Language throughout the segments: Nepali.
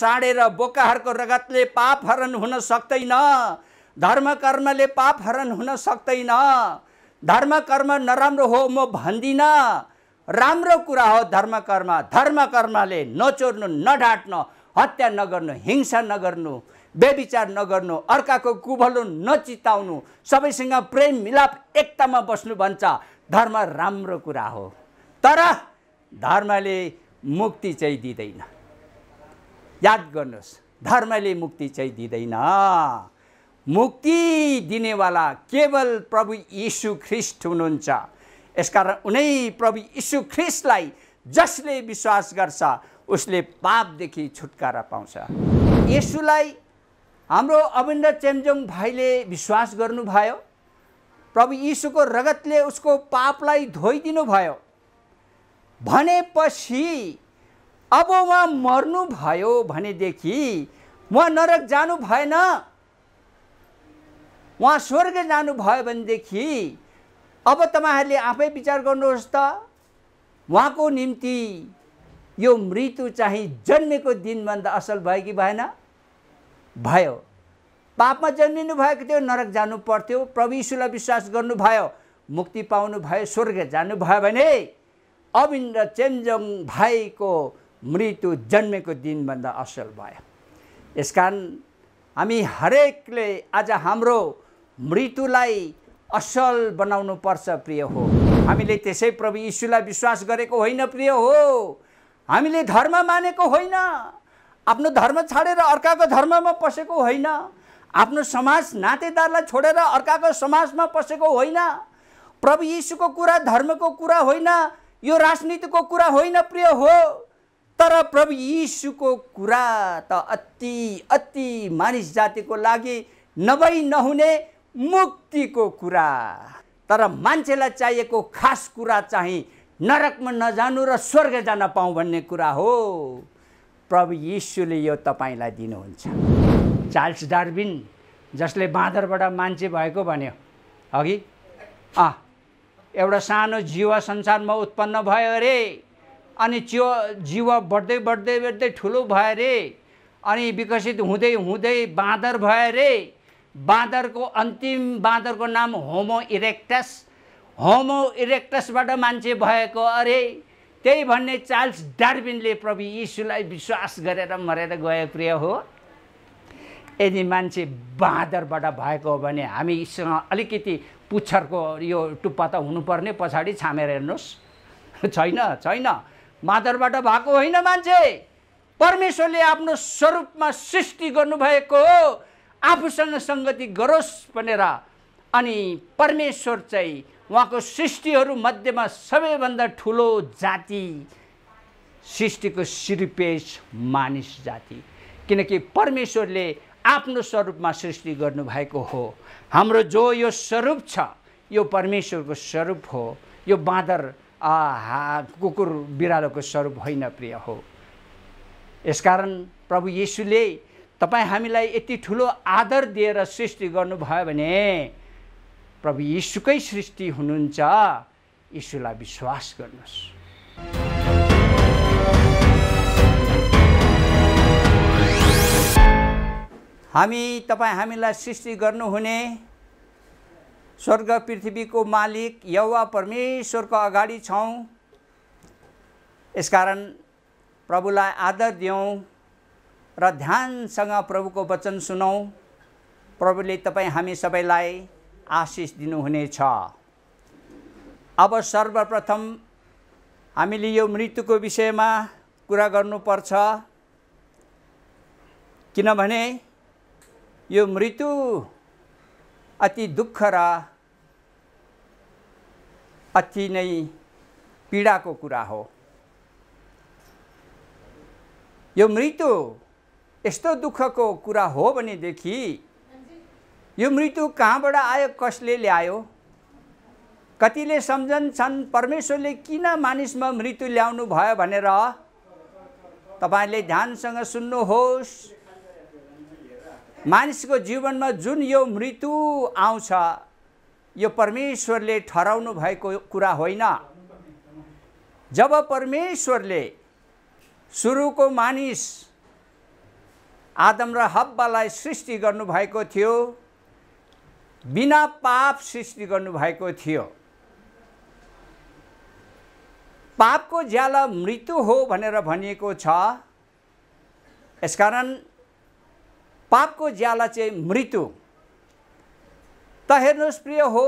साँडेर बोकाहरूको रगतले पाप हरण हुन सक्दैन धर्म कर्मले पाप हरण हुन सक्दैन धर्म कर्म नराम्रो हो म भन्दिनँ राम्रो कुरा हो धर्म कर्म धर्म कर्मले नचोर्नु नढाट्नु हत्या नगर्नु हिंसा नगर्नु बेविचार नगर्नु अर्काको कुभलो नचिताउनु सबैसँग प्रेम मिलाप एकतामा बस्नु भन्छ धर्म राम्रो कुरा हो तर धर्मले मुक्ति चाहिँ दिँदैन याद गर्नुहोस् धर्मले मुक्ति चाहिँ दिँदैन मुक्ति दिनेवाला केवल प्रभु यीशु ख्रिस्ट हुनुहुन्छ यसकारण उनै प्रभु यीशु ख्रिस्टलाई जसले विश्वास गर्छ उसले पापदेखि छुटकारा पाउँछ यसुलाई हाम्रो अविन्द चेम्जोङ भाइले विश्वास गर्नुभयो प्रभु यीशुको रगतले उसको पापलाई धोइदिनु भयो भनेपछि अब उहाँ मर्नुभयो भनेदेखि उहाँ नरक जानु भएन उहाँ स्वर्ग जानुभयो भनेदेखि अब तपाईँहरूले आफै विचार गर्नुहोस् त उहाँको निम्ति यो मृत्यु चाहिँ जन्मेको दिनभन्दा असल भयो कि भएन भयो पापमा जन्मिनु भएको थियो नरक जानु पर्थ्यो प्रभु यीशुलाई विश्वास गर्नुभयो मुक्ति पाउनु पाउनुभयो स्वर्ग जानुभयो भने अविन्द्र चेन्जङ भाइको मृत्यु जन्मेको दिनभन्दा असल भयो यसकारण हामी हरेकले आज हाम्रो मृत्युलाई असल बनाउनु पर्छ प्रिय हो हामीले त्यसै प्रभु यीशुलाई विश्वास गरेको होइन प्रिय हो हामीले धर्म मानेको होइन आफ्नो धर्म छाडेर अर्काको धर्ममा पसेको होइन आफ्नो समाज नातेदारलाई छोडेर अर्काको समाजमा पसेको होइन प्रभु यीशुको कुरा धर्मको कुरा होइन यो राजनीतिको कुरा होइन प्रिय हो तर प्रभु यीशुको कुरा त अति अति मानिस जातिको लागि नभई नहुने मुक्तिको कुरा तर मान्छेलाई चाहिएको खास कुरा चाहिँ नरकमा नजानु र स्वर्ग जान पाऊँ भन्ने कुरा हो प्रभु यीशुले यो तपाईँलाई दिनुहुन्छ चार्ल्स डार्बिन जसले बाँदरबाट मान्छे भएको भन्यो अघि अँ एउटा सानो जीव संसारमा उत्पन्न भयो अरे अनि चिव जीव बढ्दै बढ्दै बढ्दै ठुलो भयो अरे अनि विकसित हुँदै हुँदै बाँदर भयो अरे बाँदरको अन्तिम बाँदरको नाम होमो इरेक्टस होमो इरेक्टसबाट मान्छे भएको अरे त्यही भन्ने चार्ल्स डार्बिनले प्रभु यीशुलाई विश्वास गरेर मरेर गए प्रिय हो यदि मान्छे बाँदरबाट भएको हो भने हामीसँग अलिकति पुच्छरको यो टुप्पा त हुनुपर्ने पछाडि छामेर हेर्नुहोस् छैन छैन मादरबाट भएको होइन मान्छे परमेश्वरले आफ्नो स्वरूपमा सृष्टि गर्नुभएको हो आफूसँग सङ्गति गरोस् भनेर अनि परमेश्वर चाहिँ उहाँको सृष्टिहरू मध्येमा सबैभन्दा ठुलो जाति सृष्टिको सिरिपेश मानिस जाति किनकि परमेश्वरले आफ्नो स्वरूपमा सृष्टि गर्नुभएको हो हाम्रो जो यो स्वरूप छ यो परमेश्वरको स्वरूप हो यो बाँदर हा कुकुर बिरालोको स्वरूप होइन प्रिय हो यसकारण प्रभु यीशुले तपाईँ हामीलाई यति ठुलो आदर दिएर सृष्टि गर्नुभयो भने प्रभु यीशुकै सृष्टि हुनुहुन्छ यीशुलाई विश्वास गर्नुहोस् हामी तपाईँ हामीलाई सृष्टि गर्नुहुने स्वर्ग पृथ्वीको मालिक यौवा परमेश्वरको अगाडि छौँ यसकारण प्रभुलाई आदर दियौँ र ध्यानसँग प्रभुको वचन सुनौँ प्रभुले तपाईँ हामी सबैलाई आशिष दिनुहुनेछ अब सर्वप्रथम हामीले यो मृत्युको विषयमा कुरा गर्नुपर्छ किनभने यो मृत्यु अति दुःख र अति नै पीडाको कुरा हो यो मृत्यु यस्तो दुःखको कुरा हो भनेदेखि यो मृत्यु कहाँबाट आयो कसले ल्यायो कतिले सम्झन्छन् परमेश्वरले किन मानिसमा मृत्यु ल्याउनु भयो भनेर तपाईँले ध्यानसँग सुन्नुहोस् मानिसको जीवनमा जुन यो मृत्यु आउँछ यो परमेश्वरले ठहराउनु भएको कुरा होइन जब परमेश्वरले सुरुको मानिस आदम र हब्बालाई सृष्टि गर्नुभएको थियो बिना पाप सृष्टि गर्नुभएको थियो पापको ज्याला मृत्यु हो भनेर भनिएको छ यसकारण पापको ज्याला चाहिँ मृत्यु त हेर्नुहोस् प्रिय हो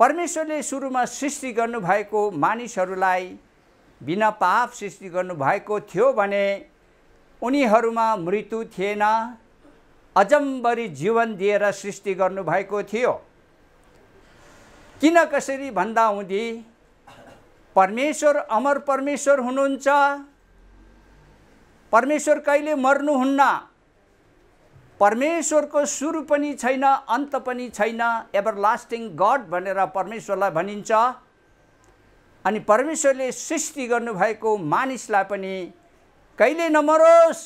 परमेश्वरले सुरुमा सृष्टि गर्नुभएको मानिसहरूलाई बिना पाप सृष्टि गर्नुभएको थियो भने उनीहरूमा मृत्यु थिएन अजम्बरी जीवन दिएर सृष्टि गर्नुभएको थियो किन कसरी भन्दा हुँदी परमेश्वर अमर परमेश्वर हुनुहुन्छ परमेश्वर कहिले मर्नुहुन्न परमेश्वरको सुरु पनि छैन अन्त पनि छैन एभर लास्टिङ गड भनेर परमेश्वरलाई भनिन्छ अनि परमेश्वरले सृष्टि गर्नुभएको मानिसलाई पनि कहिले नमरोस्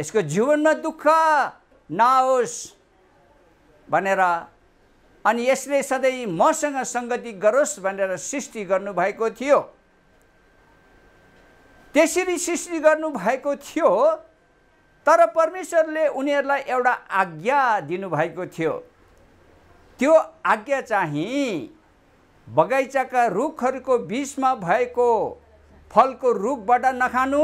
यसको जीवनमा दुःख नआओस् भनेर अनि यसले सधैँ मसँग सङ्गति गरोस् भनेर सृष्टि गर्नुभएको थियो त्यसरी सृष्टि गर्नुभएको थियो तर परमेश्वरले उनीहरूलाई एउटा आज्ञा दिनुभएको थियो त्यो आज्ञा चाहिँ बगैँचाका रुखहरूको बिचमा भएको फलको रुखबाट नखानु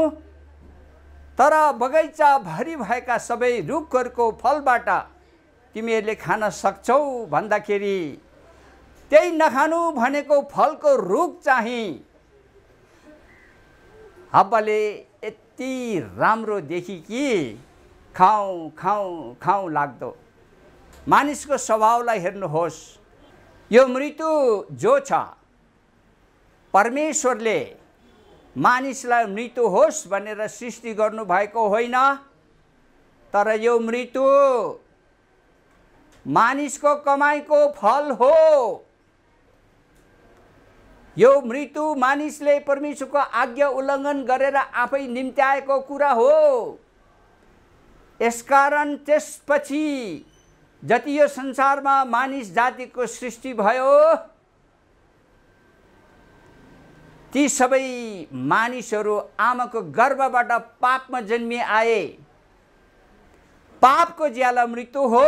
तर बगैँचाभरि भएका सबै रुखहरूको फलबाट तिमीहरूले खान सक्छौ भन्दाखेरि त्यही नखानु भनेको फलको रुख चाहिँ हाब्बाले यति राम्रो देखि कि खाउँ खाउँ खाउँ लाग्दो मानिसको स्वभावलाई हेर्नुहोस् यो मृत्यु जो छ परमेश्वरले मानिसलाई मृत्यु होस् भनेर सृष्टि गर्नुभएको होइन तर यो मृत्यु मानिसको कमाइको फल हो यो मृत्यु मानिसले परमेश्वरको आज्ञा उल्लङ्घन गरेर आफै निम्त्याएको कुरा हो यसकारण त्यसपछि जति यो संसारमा मानिस जातिको सृष्टि भयो ती सबै मानिसहरू आमाको गर्वबाट पापमा जन्मिआए पापको ज्याला मृत्यु हो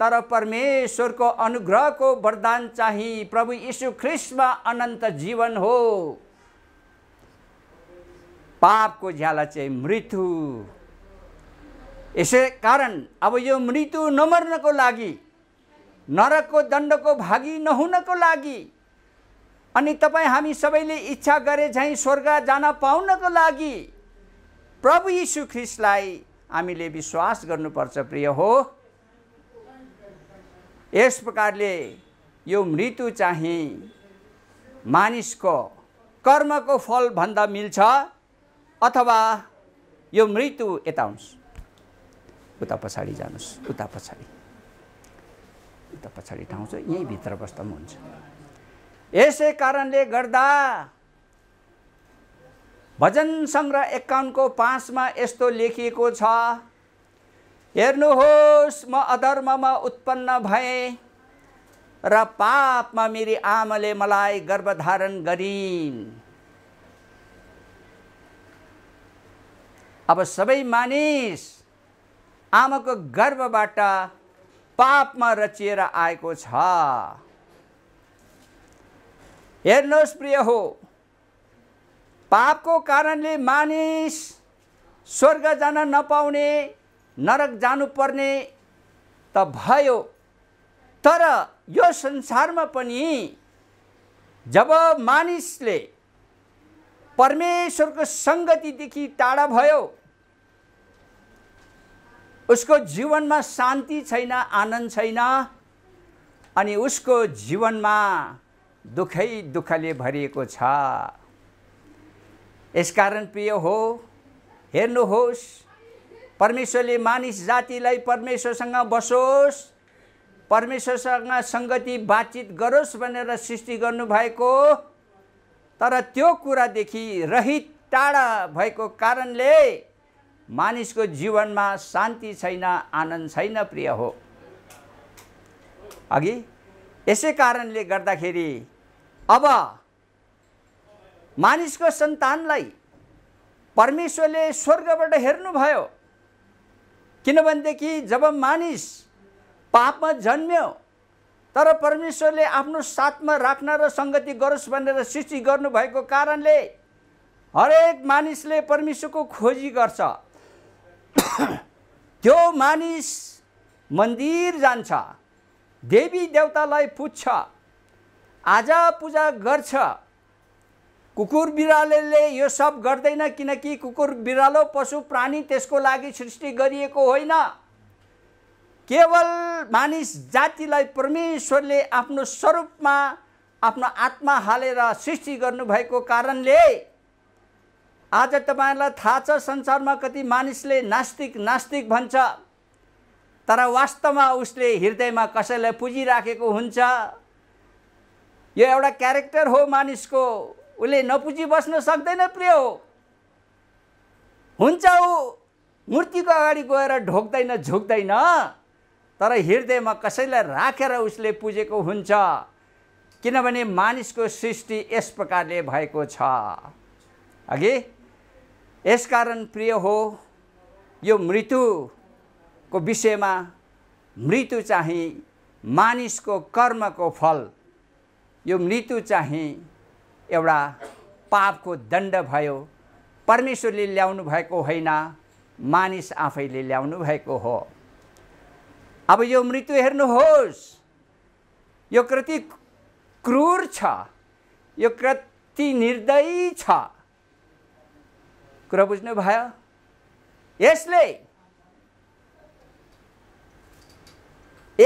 तर परमेश्वरको अनुग्रहको वरदान चाहिँ प्रभु यीशु ख्रिस्टमा अनन्त जीवन हो पापको झ्याला चाहिँ मृत्यु यसै कारण अब यो मृत्यु नमर्नको लागि नरकको दण्डको भागी नहुनको लागि अनि तपाईँ हामी सबैले इच्छा गरे झैँ स्वर्ग जान पाउनको लागि प्रभु यीशु ख्रिस्टलाई हामीले विश्वास गर्नुपर्छ प्रिय हो यस प्रकारले यो मृत्यु चाहिँ मानिसको कर्मको फलभन्दा मिल्छ अथवा यो मृत्यु यता आउनुहोस् उता पछाडि जानुहोस् उता पछाडि उता पछाडि ठाउँ छ यहीँभित्र बस्दा पनि हुन्छ यसै कारणले गर्दा भजन सङ्ग्रह एकाउन्टको पाँचमा यस्तो लेखिएको छ हेर्नुहोस् म अधर्ममा उत्पन्न भएँ र पापमा मेरी आमाले मलाई गर्भधारण गरिन् अब सबै मानिस आमाको गर्भबाट पापमा रचिएर आएको छ हेर्नुहोस् प्रिय हो पापको कारणले मानिस स्वर्ग जान नपाउने नरक जानुपर्ने त भयो तर यो संसारमा पनि जब मानिसले परमेश्वरको सङ्गतिदेखि टाढा भयो उसको जीवनमा शान्ति छैन आनन्द छैन अनि उसको जीवनमा दुःखै दुःखले भरिएको छ यसकारण प्रिय हो हेर्नुहोस् परमेश्वरले मानिस जातिलाई परमेश्वरसँग बसोस् परमेश्वरसँग सङ्गति बातचित गरोस् भनेर सृष्टि गर्नुभएको तर त्यो कुरादेखि रहित टाढा भएको कारणले मानिसको जीवनमा शान्ति छैन आनन्द छैन प्रिय हो अघि यसै कारणले गर्दाखेरि अब मानिसको सन्तानलाई परमेश्वरले स्वर्गबाट हेर्नुभयो किनभनेदेखि जब मानिस पापमा जन्म्यो तर परमेश्वरले आफ्नो साथमा राख्न र सङ्गति गरोस् भनेर सृष्टि गर्नुभएको कारणले हरेक मानिसले परमेश्वरको खोजी गर्छ त्यो मानिस मन्दिर जान्छ देवी देवतालाई पुज्छ आजा पूजा गर्छ कुकुर बिरालोले यो सब गर्दैन किनकि कुकुर बिरालो पशु प्राणी त्यसको लागि सृष्टि गरिएको होइन केवल मानिस जातिलाई परमेश्वरले आफ्नो स्वरूपमा आफ्नो आत्मा हालेर सृष्टि गर्नुभएको कारणले आज तपाईँहरूलाई थाहा छ संसारमा कति मानिसले नास्तिक नास्तिक भन्छ तर वास्तवमा उसले हृदयमा कसैलाई पुजिराखेको हुन्छ यो एउटा क्यारेक्टर हो मानिसको उसले नपुजी बस्न सक्दैन प्रिय हो हुन्छ ऊ मूर्तिको अगाडि गएर ढोक्दैन झुक्दैन तर हृदयमा कसैलाई राखेर रा उसले पुजेको हुन्छ किनभने मानिसको सृष्टि यस प्रकारले भएको छ अघि यसकारण प्रिय हो यो मृत्युको विषयमा मृत्यु चाहिँ मानिसको कर्मको फल यो मृत्यु चाहिँ एउटा पापको दण्ड भयो परमेश्वरले ल्याउनु भएको होइन मानिस आफैले ल्याउनु भएको हो अब यो मृत्यु हेर्नुहोस् यो कृति क्रूर छ यो कृति निर्दयी छ कुरा बुझ्नुभयो यसले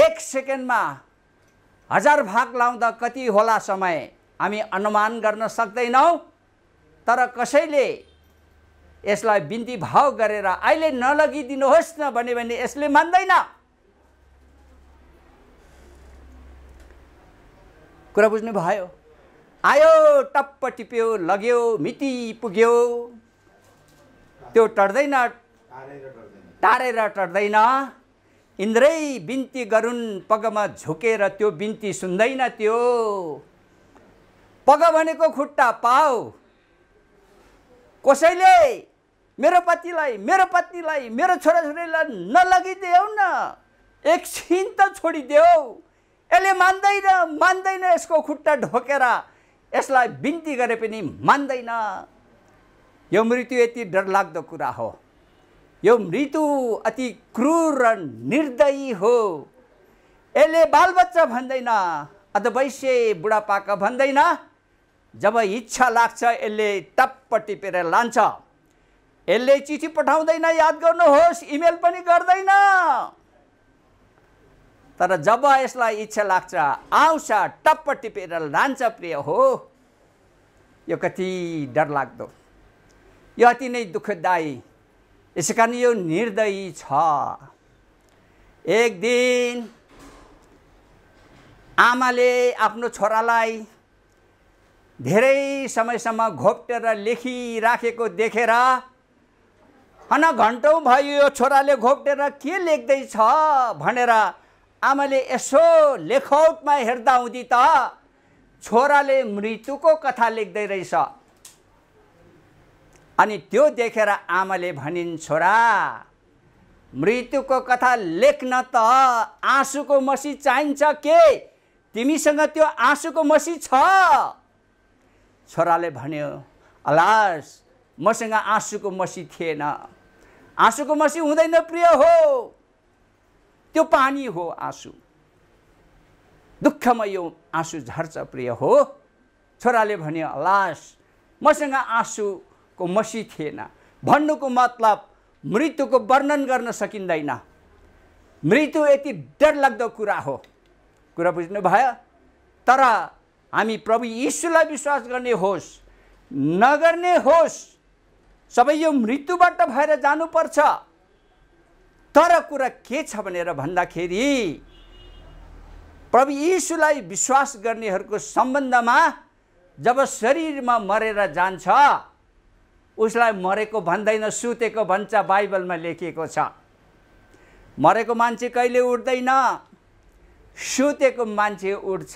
एक सेकेन्डमा हजार भाग लाउँदा कति होला समय हामी अनुमान गर्न सक्दैनौँ तर कसैले यसलाई बिन्ती भाव गरेर अहिले नलगिदिनुहोस् न भन्यो भने यसले मान्दैन कुरा बुझ्नु भयो आयो टप्प टिप्यो लग्यो मिति पुग्यो त्यो टर्दैन टारेर टर्दैन इन्द्रै बिन्ती गरुन् पगमा झुकेर त्यो बिन्ती सुन्दैन त्यो पग भनेको खुट्टा पाओ कसैले मेरो पतिलाई मेरो पत्नीलाई मेरो छोराछोरीलाई नलगिदेऊ न एकछिन त छोडिदेऊ यसले मान्दैन मान्दैन यसको खुट्टा ढोकेर यसलाई बिन्ती गरे पनि मान्दैन यो मृत्यु यति डरलाग्दो कुरा हो यो मृत्यु अति क्रूर र निर्दयी हो यसले बालबच्चा भन्दैन अध वैश्य बुढापाका भन्दैन जब इच्छा लाग्छ यसले टप्प टिपेर लान्छ यसले चिठी पठाउँदैन याद गर्नुहोस् इमेल पनि गर्दैन तर जब यसलाई इच्छा लाग्छ आउँछ टप्प टिपेर लान्छ प्रिय हो यो कति डरलाग्दो यो अति नै दुःखदायी यसै कारण यो निर्दयी छ एक दिन आमाले आफ्नो छोरालाई धेरै समयसम्म घोप्टेर लेखिराखेको देखेर हन घन्टौँ भयो यो छोराले घोप्टेर के लेख्दैछ भनेर आमाले यसो लेखौटमा हेर्दा हुँदी त छोराले मृत्युको कथा लेख्दै रहेछ अनि त्यो देखेर आमाले भनिन् छोरा मृत्युको कथा लेख्न त आँसुको मसी चाहिन्छ के तिमीसँग त्यो आँसुको मसी छ छोराले भन्यो अलास मसँग आँसुको मसी थिएन आँसुको मसी हुँदैन प्रिय हो त्यो पानी हो आँसु दुःखमा यो आँसु झर्छ प्रिय हो छोराले भन्यो अलास मसँग आँसुको मसी थिएन भन्नुको मतलब मृत्युको वर्णन गर्न सकिँदैन मृत्यु यति डरलाग्दो कुरा हो कुरा बुझ्नु भयो तर हामी प्रभु यीशुलाई विश्वास गर्ने होस् नगर्ने होस् सबै यो मृत्युबाट भएर जानुपर्छ तर कुरा के छ भनेर भन्दाखेरि प्रभु यीशुलाई विश्वास गर्नेहरूको सम्बन्धमा जब शरीरमा मरेर जान्छ उसलाई मरेको भन्दैन सुतेको भन्छ बाइबलमा लेखिएको छ मरेको मान्छे कहिले उठ्दैन सुतेको मान्छे उठ्छ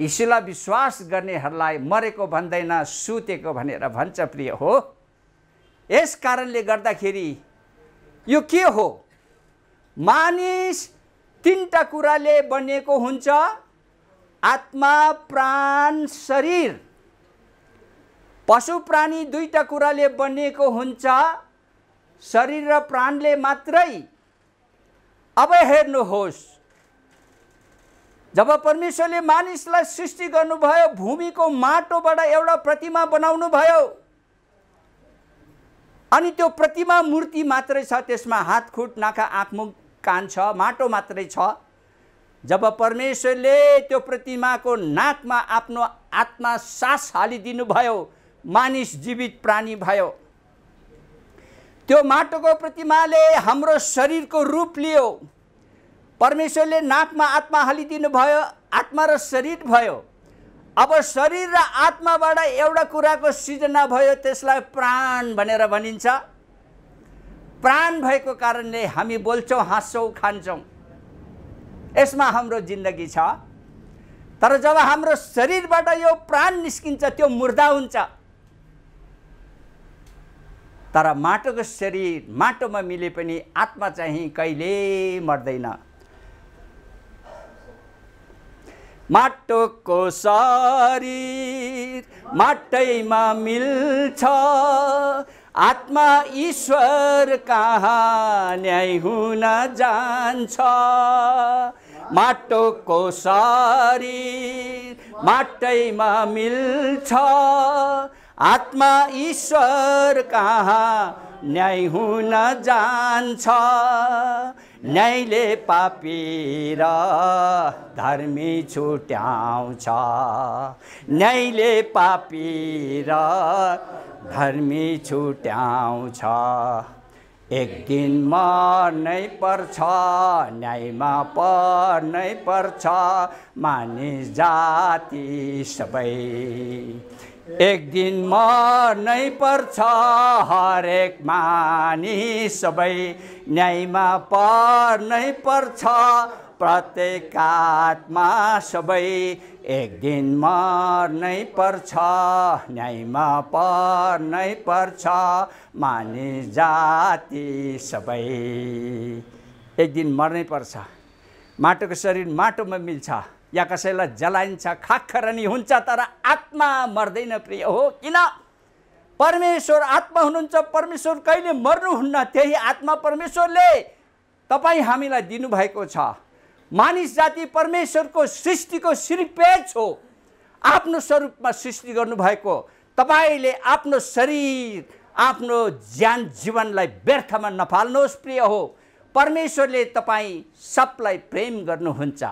यीशुलाई विश्वास गर्नेहरूलाई मरेको भन्दैन सुतेको भनेर भन्छ प्रिय हो यस कारणले गर्दाखेरि यो के हो मानिस तिनवटा कुराले बनिएको हुन्छ आत्मा प्राण शरीर पशु प्राणी दुईवटा कुराले बनिएको हुन्छ शरीर र प्राणले मात्रै अब हेर्नुहोस् जब परमेश्वरले मानिसलाई सृष्टि गर्नुभयो भूमिको माटोबाट एउटा प्रतिमा बनाउनु भयो अनि त्यो प्रतिमा मूर्ति मात्रै छ त्यसमा हात खुट नाका आँखमुख कान छ माटो मात्रै छ जब परमेश्वरले त्यो प्रतिमाको नाकमा आफ्नो आत्मा सास हालिदिनु भयो मानिस जीवित प्राणी भयो त्यो माटोको प्रतिमाले हाम्रो शरीरको रूप लियो परमेश्वरले नाकमा आत्मा हालिदिनु भयो आत्मा र शरीर भयो अब शरीर र आत्माबाट एउटा कुराको सृजना भयो त्यसलाई प्राण भनेर भनिन्छ प्राण भएको कारणले हामी बोल्छौँ हाँस्छौँ खान्छौँ यसमा हाम्रो जिन्दगी छ तर जब हाम्रो शरीरबाट यो प्राण निस्किन्छ त्यो मुर्दा हुन्छ तर माटोको शरीर माटोमा मिले पनि आत्मा चाहिँ कहिले मर्दैन माटोको शरीर माटैमा मिल्छ आत्मा ईश्वर कहाँ न्याय हुन जान्छ माटोको शरीर माटैमा मिल्छ आत्मा ईश्वर कहाँ न्याय हुन जान्छ न्यायले पापी र धर्मी छुट्याउँछ न्यायले पापी र धर्मी छुट्याउँछ एक दिन मर्नै पर्छ न्यायमा पर्नै पर्छ मानिस जाति सबै एक दिन मर्नै पर्छ हरेक मानिस सबै न्यायमा पर्नै पर्छ प्रत्येक आत्मा सबै एक दिन मर्नै पर्छ न्यायमा पर्नै पर्छ मानिस जाति सबै एक दिन मर्नै पर्छ माटोको शरीर माटोमा मिल्छ या कसैलाई जलाइन्छ खाखरनी हुन्छ तर आत्मा मर्दैन प्रिय हो किन परमेश्वर आत्मा हुनुहुन्छ परमेश्वर कहिले मर्नुहुन्न त्यही आत्मा परमेश्वरले तपाईँ हामीलाई दिनुभएको छ मानिस जाति परमेश्वरको सृष्टिको सिरिपेज हो आफ्नो स्वरूपमा सृष्टि गर्नुभएको तपाईँले आफ्नो शरीर आफ्नो ज्यान जीवनलाई व्यर्थमा नफाल्नुहोस् प्रिय हो परमेश्वरले तपाईँ सबलाई प्रेम गर्नुहुन्छ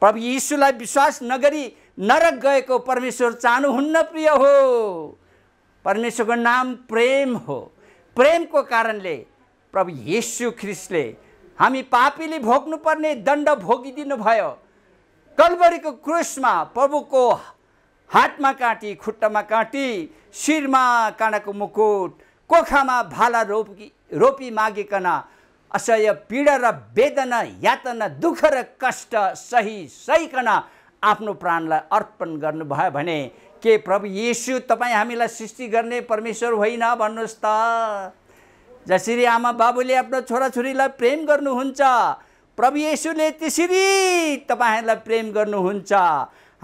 प्रभु यीशुलाई विश्वास नगरी नरक गएको परमेश्वर चाहनुहुन्न प्रिय हो परमेश्वरको नाम प्रेम हो प्रेमको कारणले प्रभु येसु ख्रिस्टले हामी पापीले भोग्नुपर्ने दण्ड भोगिदिनु भयो कलबरीको क्रुसमा प्रभुको हातमा काँटी खुट्टामा काँटी शिरमा काँडाको मुकुट कोखामा भाला रोपी रोपी मागिकन असह्य पीडा र वेदना यातना दुःख र कष्ट सही सहीकन आफ्नो प्राणलाई अर्पण गर्नुभयो भने के प्रभु येसु तपाईँ हामीलाई सृष्टि गर्ने परमेश्वर होइन भन्नुहोस् त जसरी आमा बाबुले आफ्नो छोराछोरीलाई प्रेम गर्नुहुन्छ प्रभु येसुले त्यसरी तपाईँहरूलाई प्रेम गर्नुहुन्छ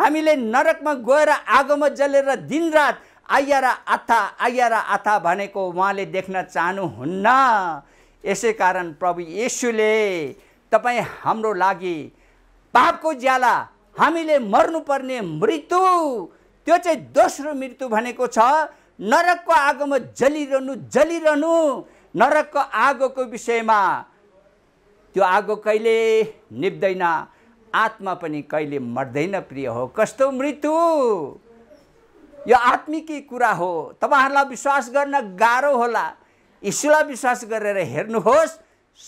हामीले नरकमा गएर आगोमा जलेर दिनरात आइया र आथा आइया र आथा भनेको उहाँले देख्न चाहनुहुन्न यसै कारण प्रभु यशुले तपाईँ हाम्रो लागि पापको ज्याला हामीले मर्नुपर्ने मृत्यु त्यो चाहिँ दोस्रो मृत्यु भनेको छ नरकको आगोमा जलिरहनु जलिरहनु नरकको आगोको विषयमा त्यो आगो कहिले निप्दैन आत्मा पनि कहिले मर्दैन प्रिय हो कस्तो मृत्यु यो आत्मिकी कुरा हो तपाईँहरूलाई विश्वास गर्न गाह्रो होला ईश्वला विश्वास गरेर हेर्नुहोस्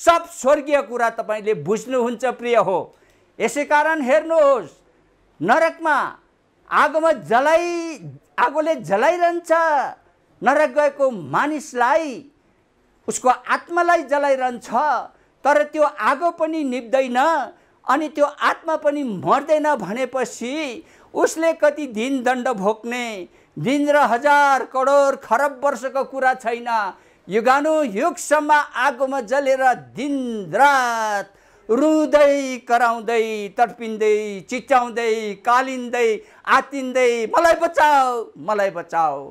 सब स्वर्गीय कुरा तपाईँले बुझ्नुहुन्छ प्रिय हो यसै कारण हेर्नुहोस् नरकमा आगोमा जलाइ आगोले जलाइरहन्छ नरक गएको मानिसलाई उसको आत्मालाई जलाइरहन्छ तर त्यो आगो पनि निप्दैन अनि त्यो आत्मा पनि मर्दैन भनेपछि उसले कति दिन दण्ड भोक्ने दिन र हजार करोड खरब वर्षको कुरा छैन युगसम्म आगोमा जलेर दिन रात रुँदै कराउँदै तडपिँदै चिच्याउँदै कालिन्दै आतिन्दै मलाई बचाऊ मलाई बचाऊ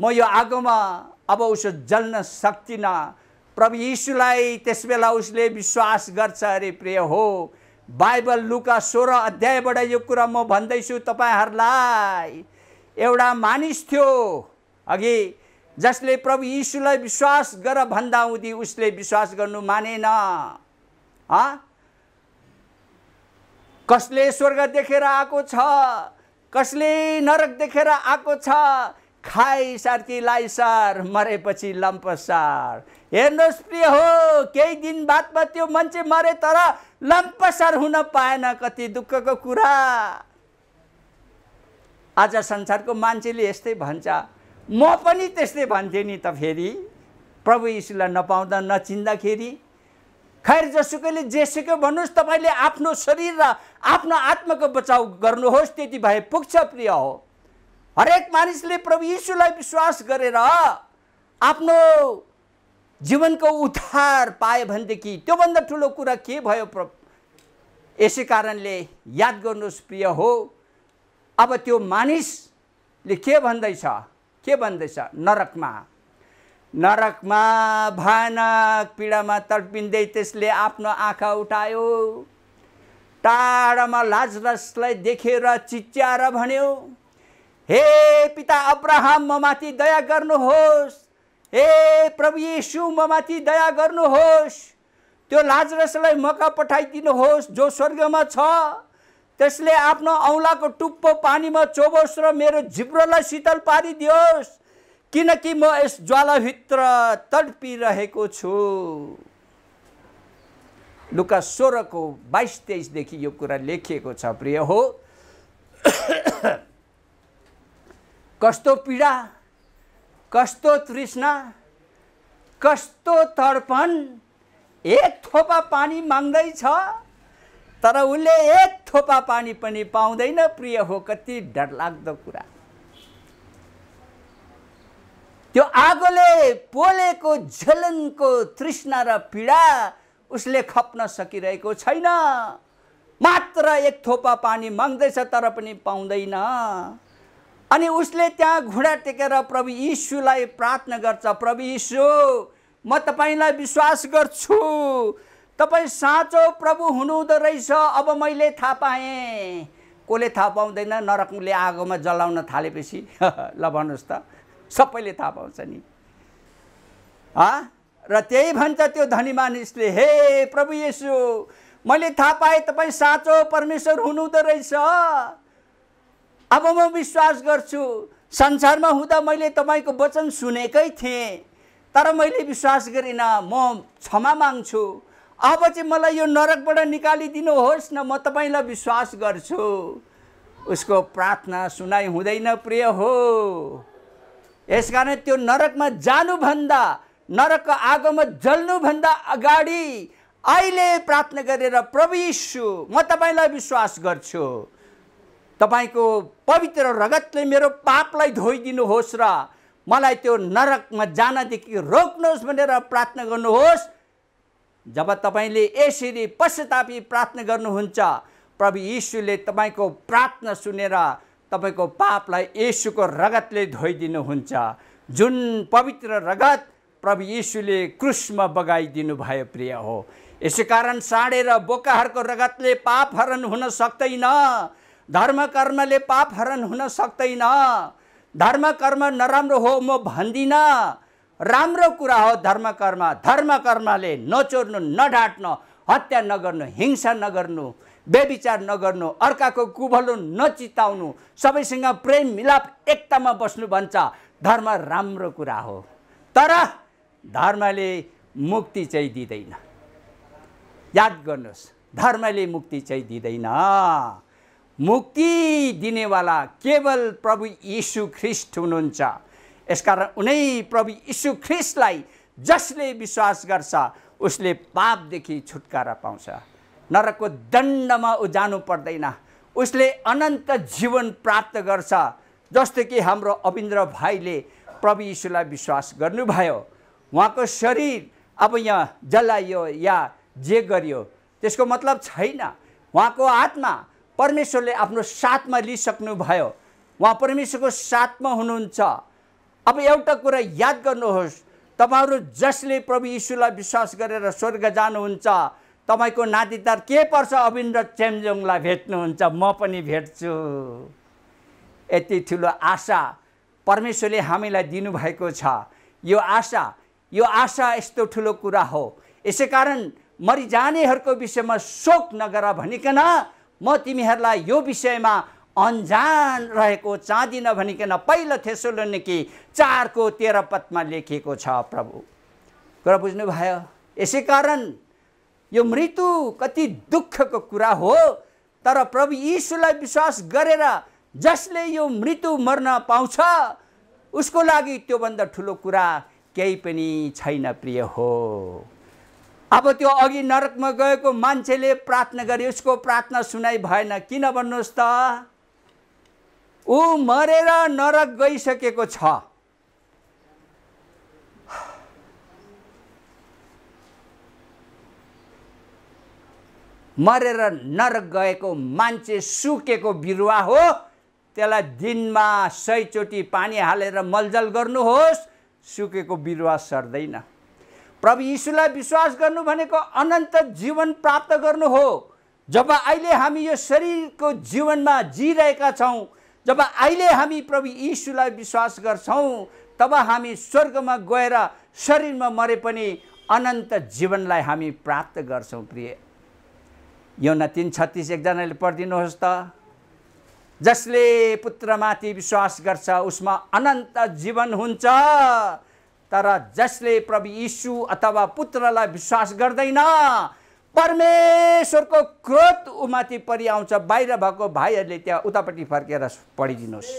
म यो आगोमा अब उसो जल्न सक्दिनँ प्रभु यीशुलाई त्यसबेला उसले विश्वास गर्छ अरे प्रिय हो बाइबल लुका सोह्र अध्यायबाट यो कुरा म भन्दैछु तपाईँहरूलाई एउटा मानिस थियो अघि जसले प्रभु यीशुलाई विश्वास गर भन्दा हुँदी उसले विश्वास गर्नु मानेन कसले स्वर्ग देखेर आएको छ कसले नरक देखेर आएको छ खाइ सार्की लाइसार मरेपछि लम्पसार हेर्नुहोस् प्रिय हो केही दिन बादमा त्यो मान्छे मरे तर लम्पसार हुन पाएन कति दुःखको कुरा आज संसारको मान्छेले यस्तै भन्छ म पनि त्यस्तै भन्थेँ नि त फेरि प्रभु यीशुलाई नपाउँदा नचिन्दाखेरि खैर जसुकैले जेसुकै भन्नुहोस् तपाईँले आफ्नो शरीर र आफ्नो आत्माको बचाउ गर्नुहोस् त्यति भए पुग्छ प्रिय हो हरेक मानिसले प्रभु यीशुलाई विश्वास गरेर आफ्नो जीवनको उद्धार पायो भनेदेखि त्योभन्दा ठुलो कुरा के भयो प्र यसै कारणले याद गर्नुहोस् प्रिय हो अब त्यो मानिसले के भन्दैछ के भन्दैछ नरकमा नरकमा भयानक पीडामा तडपिँदै त्यसले आफ्नो आँखा उठायो टाढामा लाजरसलाई देखेर चिच्याएर भन्यो हे पिता अब्राहम म माथि दया गर्नुहोस् हे प्रभु यीशु म माथि दया गर्नुहोस् त्यो लाजरसलाई मका पठाइदिनुहोस् जो स्वर्गमा छ त्यसले आफ्नो औँलाको टुप्पो पानीमा चोबोस् र मेरो जिब्रोलाई शीतल पारिदियोस् किनकि म यस ज्वालाभित्र तडपिरहेको छु लुका सोह्रको बाइस तेइसदेखि यो कुरा लेखिएको छ प्रिय हो कस्तो पीडा कस्तो तृष्णा कस्तो तर्पण एक थोपा पानी माग्दैछ तर उसले एक थोपा पानी पनि पाउँदैन प्रिय हो कति डरलाग्दो कुरा त्यो आगोले पोलेको झलनको तृष्णा र पीडा उसले खप्न सकिरहेको छैन मात्र एक थोपा पानी माग्दैछ तर पनि पाउँदैन अनि उसले त्यहाँ घुँडा टेकेर प्रभु यीशुलाई प्रार्थना गर्छ प्रभु यीशु म तपाईँलाई विश्वास गर्छु तपाईँ साँचो प्रभु हुनुहुँदो रहेछ अब मैले थाहा पाएँ कसले थाहा पाउँदैन नरकले आगोमा जलाउन थालेपछि ल भन्नुहोस् त सबैले थाहा पाउँछ नि र त्यही भन्छ त्यो धनी मानिसले हे प्रभु यसो मैले थाहा पाएँ तपाईँ साँचो परमेश्वर हुनुहुँदो रहेछ अब म विश्वास गर्छु संसारमा हुँदा मैले तपाईँको वचन सुनेकै थिएँ तर मैले विश्वास गरिनँ म क्षमा माग्छु अब चाहिँ मलाई यो नरकबाट निकालिदिनुहोस् न म तपाईँलाई विश्वास गर्छु उसको प्रार्थना सुनाइ हुँदैन प्रिय हो यसकारण त्यो नरकमा जानुभन्दा नरकको आगोमा जल्नुभन्दा अगाडि अहिले प्रार्थना गरेर प्रभु म तपाईँलाई विश्वास गर्छु तपाईँको पवित्र रगतले मेरो पापलाई धोइदिनुहोस् र मलाई त्यो नरकमा जानदेखि रोक्नुहोस् भनेर प्रार्थना गर्नुहोस् जब तपाईँले यसरी पश्चतापी प्रार्थना गर्नुहुन्छ प्रभु यीशुले तपाईँको प्रार्थना सुनेर तपाईँको पापलाई यीशुको रगतले धोइदिनुहुन्छ जुन पवित्र रगत प्रभु यीशुले क्रुसमा बगाइदिनु भयो प्रिय हो यसै कारण साँडेर बोकाहरूको रगतले पाप हरण हुन सक्दैन धर्म कर्मले पाप हरण हुन सक्दैन धर्म कर्म नराम्रो हो म भन्दिनँ राम्रो कुरा हो धर्म कर्म धर्म कर्मले नचोर्नु नढाट्नु हत्या नगर्नु हिंसा नगर्नु बेविचार नगर्नु अर्काको कुभलो नचिताउनु सबैसँग प्रेम मिलाप एकतामा बस्नु भन्छ धर्म राम्रो कुरा हो तर धर्मले मुक्ति चाहिँ दिँदैन याद गर्नुहोस् धर्मले मुक्ति चाहिँ दिँदैन मुक्ति दिनेवाला केवल प्रभु यीशु ख्रिस्ट हुनुहुन्छ यसकारण उनै प्रभु यीशु ख्रिस्टलाई जसले विश्वास गर्छ उसले पापदेखि छुटकारा पाउँछ नरकको दण्डमा ऊ जानु पर्दैन उसले अनन्त जीवन प्राप्त गर्छ जस्तो कि हाम्रो अविन्द्र भाइले प्रभु यीशुलाई विश्वास गर्नुभयो उहाँको शरीर अब यहाँ जलाइयो या जे गरियो त्यसको मतलब छैन उहाँको आत्मा परमेश्वरले आफ्नो साथमा लिइसक्नुभयो उहाँ परमेश्वरको साथमा हुनुहुन्छ अब एउटा कुरा याद गर्नुहोस् तपाईँहरू जसले प्रभु यीशुलाई विश्वास गरेर स्वर्ग जानुहुन्छ तपाईँको नातिदार के पर्छ अविन्द्र चेम्जोङलाई भेट्नुहुन्छ म पनि भेट्छु यति ठुलो आशा परमेश्वरले हामीलाई दिनुभएको छ यो आशा यो आशा यस्तो ठुलो कुरा हो यसै कारण मरिजानेहरूको विषयमा शोक नगर भनिकन म तिमीहरूलाई यो विषयमा अन्जान रहेको चाँदी नभनिकन पहिलो थेसोलो निकि चारको तेह्र पदमा लेखिएको छ प्रभु कुरा भयो यसै कारण यो मृत्यु कति दुःखको कुरा हो तर प्रभु यीशुलाई विश्वास गरेर जसले यो मृत्यु मर्न पाउँछ उसको लागि त्योभन्दा ठुलो कुरा केही पनि छैन प्रिय हो अब त्यो अघि नरकमा गएको मान्छेले प्रार्थना गरे उसको प्रार्थना सुनाइ भएन किन भन्नुहोस् त ऊ मरेर नरक गइसकेको छ मरेर नरक गएको मान्छे सुकेको बिरुवा हो त्यसलाई दिनमा सयचोटि पानी हालेर मलजल गर्नुहोस् सुकेको बिरुवा सर्दैन प्रभु यीशुलाई विश्वास गर्नु भनेको अनन्त जीवन प्राप्त गर्नु हो जब अहिले हामी यो शरीरको जीवनमा जिरहेका छौँ जब अहिले हामी प्रभु यीशुलाई विश्वास गर्छौँ तब हामी स्वर्गमा गएर शरीरमा मरे पनि अनन्त जीवनलाई हामी प्राप्त गर्छौँ प्रिय यो न तिन छत्तिस एकजनाले पढिदिनुहोस् त जसले पुत्रमाथि विश्वास गर्छ उसमा अनन्त जीवन हुन्छ तर जसले प्रभु यीशु अथवा पुत्रलाई विश्वास गर्दैन परमेश्वरको क्रोध उमाथि आउँछ बाहिर भएको भाइहरूले त्यहाँ उतापट्टि फर्केर पढिदिनुहोस्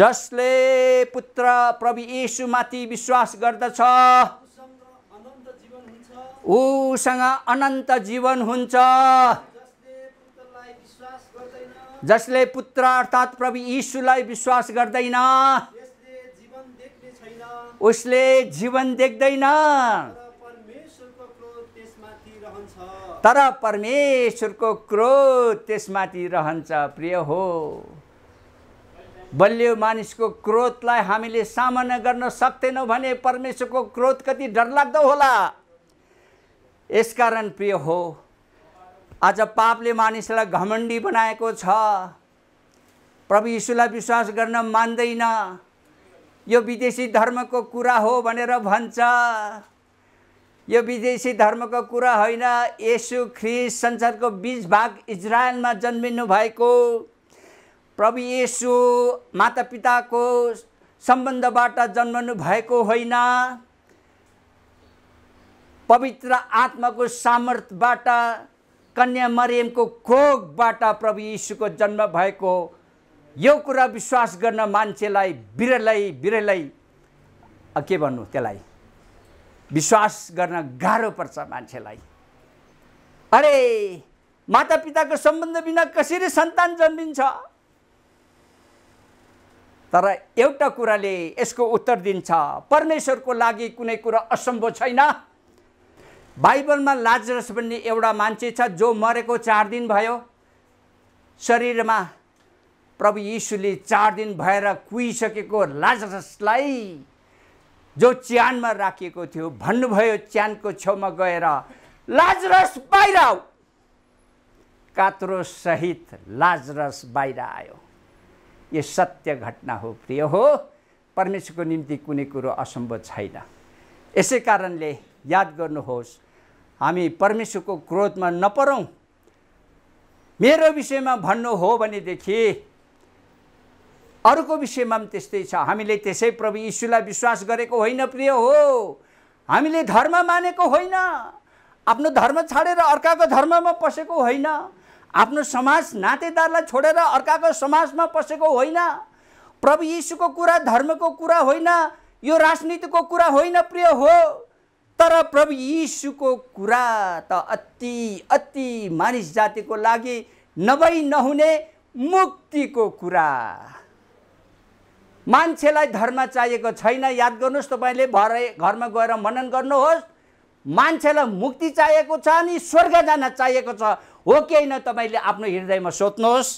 जसले पुत्र प्रभु यीशुमाथि विश्वास गर्दछ ऊसँग अनन्त जीवन हुन्छ जसले पुत्र अर्थात् प्रभु यीशुलाई विश्वास गर्दैन उसले जीवन देख्दैन तर परमेश्वरको क्रोध त्यसमाथि रहन्छ प्रिय हो बलियो मानिसको क्रोधलाई हामीले सामना गर्न सक्दैनौँ भने परमेश्वरको क्रोध कति डरलाग्दो होला यसकारण प्रिय हो आज पापले मानिसलाई घमण्डी बनाएको छ प्रभु यीशुलाई विश्वास गर्न मान्दैन यो विदेशी धर्मको कुरा हो भनेर भन्छ यो विदेशी धर्मको कुरा होइन यसु ख्रिस संसारको बिच भाग इजरायलमा जन्मिनु भएको प्रभु येसु मातापिताको सम्बन्धबाट जन्मनु भएको होइन पवित्र आत्माको सामर्थ्यबाट कन्या मरियमको कोखबाट प्रभु यीशुको जन्म भएको यो कुरा विश्वास गर्न मान्छेलाई बिरलै बिरलै के भन्नु त्यसलाई विश्वास गर्न गाह्रो पर्छ मान्छेलाई अरे मातापिताको सम्बन्ध बिना कसरी सन्तान जन्मिन्छ तर एउटा कुराले यसको उत्तर दिन्छ परमेश्वरको लागि कुनै कुरा असम्भव छैन बाइबलमा लाजरस भन्ने एउटा मान्छे छ जो मरेको चार दिन भयो शरीरमा प्रभु यीशुले चार दिन भएर कुहिसकेको लाजरसलाई जो च्यानमा राखिएको थियो भन्नुभयो च्यानको छेउमा गएर लाजरस बाहिर आऊ कात्रो सहित लाजरस बाहिर आयो यो सत्य घटना हो प्रिय हो परमेश्वरको निम्ति कुनै कुरो असम्भव छैन यसै कारणले याद गर्नुहोस् हामी परमेश्वरको क्रोधमा नपरौँ मेरो विषयमा भन्नु हो भनेदेखि अर्को विषयमा पनि त्यस्तै छ हामीले त्यसै प्रभु यीशुलाई विश्वास गरेको होइन प्रिय हो हामीले धर्म मानेको होइन आफ्नो धर्म छाडेर अर्काको धर्ममा पसेको होइन आफ्नो समाज नातेदारलाई छोडेर अर्काको समाजमा पसेको होइन प्रभु यीशुको कुरा धर्मको कुरा होइन यो राजनीतिको कुरा होइन प्रिय हो तर प्रभु यीशुको कुरा त अति अति मानिस जातिको लागि नभई नहुने मुक्तिको कुरा मान्छेलाई धर्म चाहिएको छैन याद गर्नुहोस् तपाईँले भरै घरमा गएर मनन गर्नुहोस् मान्छेलाई मुक्ति चाहिएको छ अनि स्वर्ग जान चाहिएको छ हो कि होइन तपाईँले आफ्नो हृदयमा सोध्नुहोस्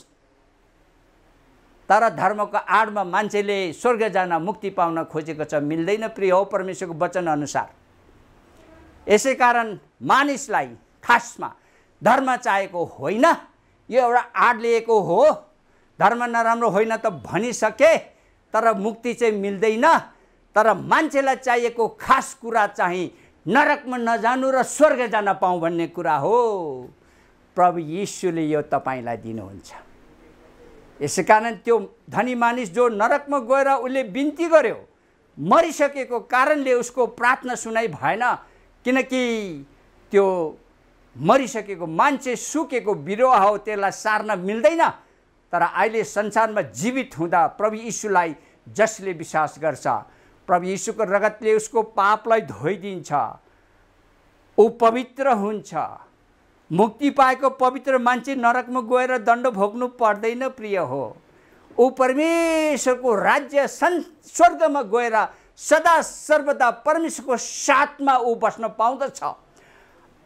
तर धर्मको आडमा मान्छेले स्वर्ग जान मुक्ति पाउन खोजेको छ मिल्दैन प्रिय हो परमेश्वरको वचनअनुसार यसै कारण मानिसलाई खासमा धर्म चाहेको होइन यो एउटा आड लिएको हो धर्म नराम्रो होइन त भनिसके तर मुक्ति चाहिँ मिल्दैन तर मान्छेलाई चाहिएको खास कुरा चाहिँ नरकमा नजानु र स्वर्ग जान पाऊँ भन्ने कुरा हो प्रभु यीशुले यो तपाईँलाई दिनुहुन्छ यसै कारण त्यो धनी मानिस जो नरकमा गएर उसले बिन्ती गर्यो मरिसकेको कारणले उसको प्रार्थना सुनाइ भएन किनकि त्यो मरिसकेको मान्छे सुकेको बिरुवा हो त्यसलाई सार्न मिल्दैन तर अहिले संसारमा जीवित हुँदा प्रभु यीशुलाई जसले विश्वास गर्छ प्रभु यीशुको रगतले उसको पापलाई धोइदिन्छ ऊ पवित्र हुन्छ मुक्ति पाएको पवित्र मान्छे नरकमा गएर दण्ड भोग्नु पर्दैन प्रिय हो ऊ परमेश्वरको राज्य सन् स्वर्गमा गएर सदा सर्वदा परमेश्वरको साथमा ऊ बस्न पाउँदछ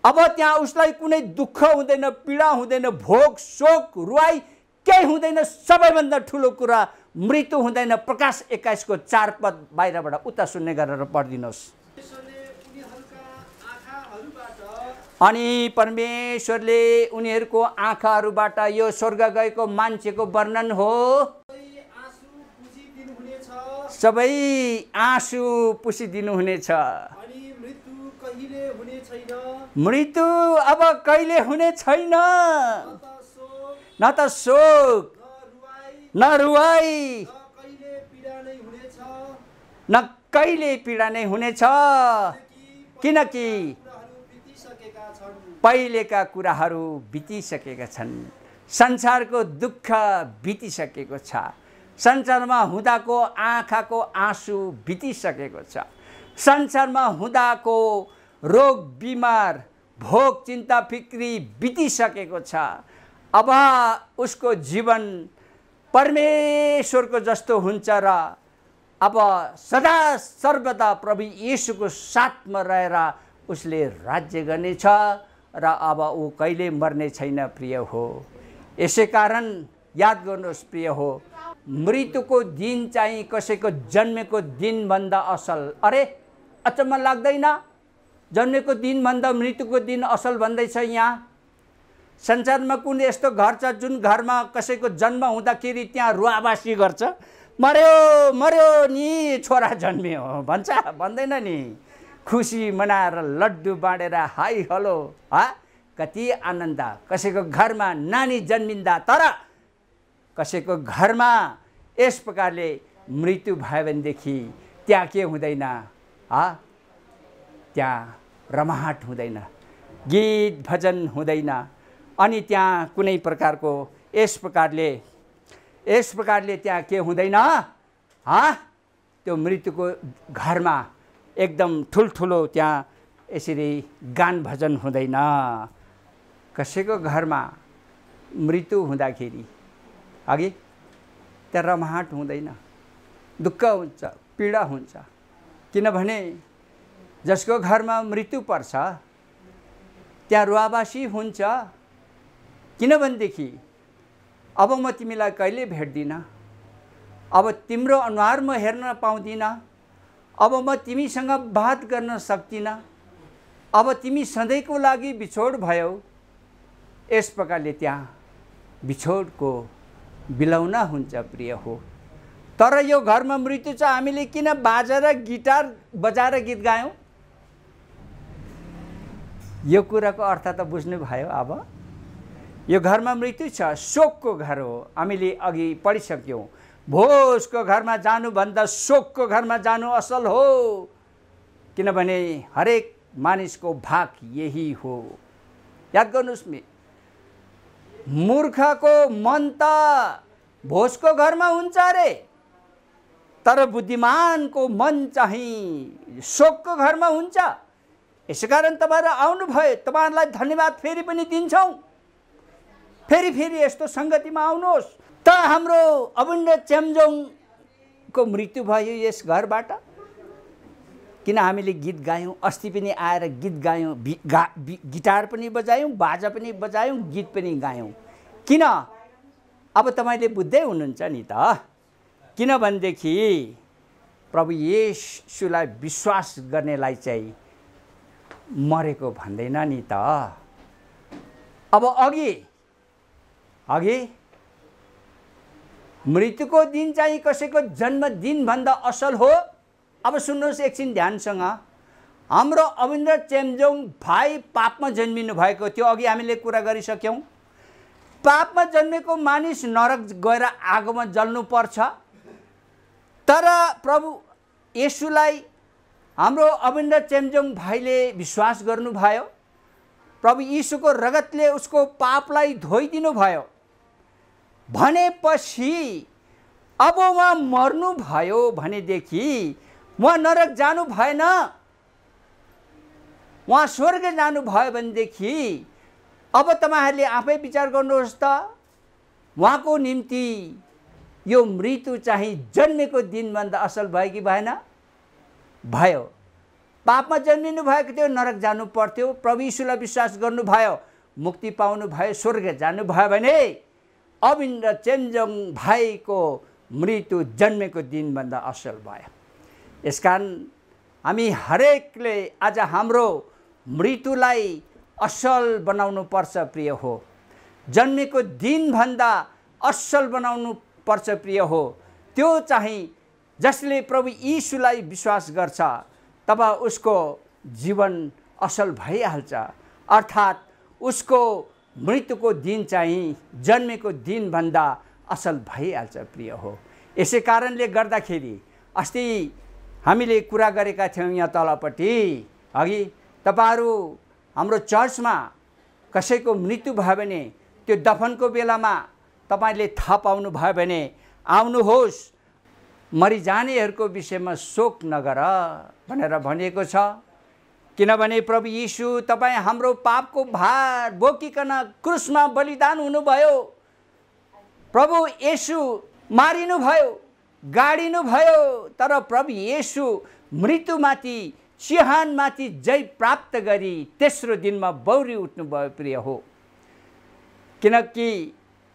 अब त्यहाँ उसलाई कुनै दुःख हुँदैन पीडा हुँदैन भोग शोक रुवाई केही हुँदैन सबैभन्दा ठुलो कुरा मृत्यु हुँदैन प्रकाश एक्काइसको चार पद बाहिरबाट उता सुन्ने गरेर पढिदिनुहोस् अनि परमेश्वरले उनीहरूको आँखाहरूबाट यो स्वर्ग गएको मान्छेको वर्णन हो सबै आँसु पुसिदिनुहुनेछ मृत्यु अब कहिले हुने छैन न त शोक न रुवाई न कहिले पीडा नै हुनेछ किनकि पहिलेका कुराहरू बितिसकेका छन् संसारको दुःख बितिसकेको छ संसारमा हुँदाको आँखाको आँसु बितिसकेको छ संसारमा हुँदाको रोग बिमार भोग चिन्ता फिक्री बितिसकेको छ अब उसको जीवन परमेश्वरको जस्तो हुन्छ र अब सदा सर्वदा प्रभु यीशुको साथमा रहेर उसले राज्य गर्नेछ र अब ऊ कहिले मर्ने छैन प्रिय हो यसै कारण याद गर्नुहोस् प्रिय हो मृत्युको दिन चाहिँ कसैको जन्मेको दिनभन्दा असल अरे अचम्म लाग्दैन जन्मेको दिनभन्दा मृत्युको दिन असल भन्दैछ यहाँ संसारमा कुन यस्तो घर छ जुन घरमा कसैको जन्म हुँदाखेरि त्यहाँ रुवावासी गर्छ मर्यो मर्यो नि छोरा जन्मियो भन्छ भन्दैन नि खुसी मनाएर लड्डु बाँडेर हाई हलो हा कति आनन्द कसैको घरमा नानी जन्मिँदा तर कसैको घरमा यस प्रकारले मृत्यु भयो भनेदेखि त्यहाँ के हुँदैन हा त्यहाँ रमाहट हुँदैन गीत भजन हुँदैन अनि त्यहाँ कुनै प्रकारको यस प्रकारले यस प्रकारले त्यहाँ के हुँदैन हँ त्यो मृत्युको घरमा एकदम ठुल्ठुलो त्यहाँ यसरी गान भजन हुँदैन कसैको घरमा मृत्यु हुँदाखेरि अघि त्यहाँ रमाहाट हुँदैन दुःख हुन्छ पीडा हुन्छ किनभने जसको घरमा मृत्यु पर्छ त्यहाँ रुवावासी हुन्छ किनभनेदेखि अब म तिमीलाई कहिले भेट्दिनँ अब तिम्रो अनुहार म हेर्न पाउँदिनँ अब म तिमीसँग बात गर्न सक्दिनँ अब तिमी सधैँको लागि बिछोड भयौ यस प्रकारले त्यहाँ बिछोडको बिलौना हुन्छ प्रिय हो तर यो घरमा मृत्यु छ हामीले किन बाजेर गिटार बजाएर गीत गायौँ यो कुराको अर्थ त बुझ्नु भयो अब यो घरमा मृत्यु छ शोकको घर हो हामीले अघि पढिसक्यौँ भोजको घरमा जानुभन्दा शोकको घरमा जानु असल हो किनभने हरेक मानिसको भाग यही हो याद गर्नुहोस् नि मूर्खको मन त भोजको घरमा हुन्छ अरे तर बुद्धिमानको मन चाहिँ शोकको घरमा हुन्छ यसै कारण तपाईँहरू आउनुभयो तपाईँहरूलाई धन्यवाद फेरि पनि दिन्छौँ फेरि फेरि यस्तो सङ्गतिमा आउनुहोस् त हाम्रो अविन्द्र च्याम्जोङको मृत्यु भयो यस घरबाट किन हामीले गीत गायौँ अस्ति पनि आएर गीत गायौँ गिटार पनि बजायौँ बाजा पनि बजायौँ गीत पनि गायौँ किन अब तपाईँले बुझ्दै हुनुहुन्छ नि त किनभनेदेखि प्रभु येसुलाई विश्वास गर्नेलाई चाहिँ मरेको भन्दैन नि त अब अघि अघि मृत्युको दिन चाहिँ कसैको जन्मदिनभन्दा असल हो अब सुन्नुहोस् एकछिन ध्यानसँग हाम्रो अविन्द्र चेम्जोङ भाइ पापमा जन्मिनु भएको थियो अघि हामीले कुरा गरिसक्यौँ पापमा जन्मेको मानिस नरक गएर आगोमा जल्नुपर्छ तर प्रभु यसुलाई हाम्रो अविन्द्र चेम्जोङ भाइले विश्वास गर्नुभयो प्रभु यीशुको रगतले उसको पापलाई धोइदिनु भयो भनेपछि अब उहाँ मर्नुभयो भनेदेखि उहाँ नरक जानु भएन उहाँ स्वर्ग जानुभयो भनेदेखि अब तपाईँहरूले आफै विचार गर्नुहोस् त उहाँको निम्ति यो मृत्यु चाहिँ जन्मेको दिनभन्दा असल भयो कि भएन भयो पापमा जन्मिनु भएको थियो नरक जानु पर्थ्यो प्रभु यीशुलाई विश्वास गर्नुभयो मुक्ति पाउनु भयो स्वर्ग जानुभयो भने अविन्द्र चेन्जोङ भाइको मृत्यु जन्मेको दिनभन्दा असल भयो यसकारण हामी हरेकले आज हाम्रो मृत्युलाई असल बनाउनु पर्छ प्रिय हो जन्मेको दिनभन्दा असल बनाउनु पर्छ प्रिय हो त्यो चाहिँ जसले प्रभु यीशुलाई विश्वास गर्छ तब उसको जीवन असल भइहाल्छ अर्थात् उसको मृत्युको दिन चाहिँ जन्मेको दिनभन्दा असल भइहाल्छ प्रिय हो यसै कारणले गर्दाखेरि अस्ति हामीले कुरा गरेका थियौँ यहाँ तलपट्टि अघि तपाईँहरू हाम्रो चर्चमा कसैको मृत्यु भयो भने त्यो दफनको बेलामा तपाईँले थाहा पाउनुभयो भने आउनुहोस् मरिजानेहरूको विषयमा शोक नगर भनेर भनिएको छ किनभने प्रभु यीशु तपाईँ हाम्रो पापको भार बोकिकन क्रुसमा बलिदान हुनुभयो प्रभु येसु मारिनुभयो गाडिनुभयो तर प्रभु येसु मृत्युमाथि चिहानमाथि जय प्राप्त गरी तेस्रो दिनमा बौरी उठ्नुभयो प्रिय हो किनकि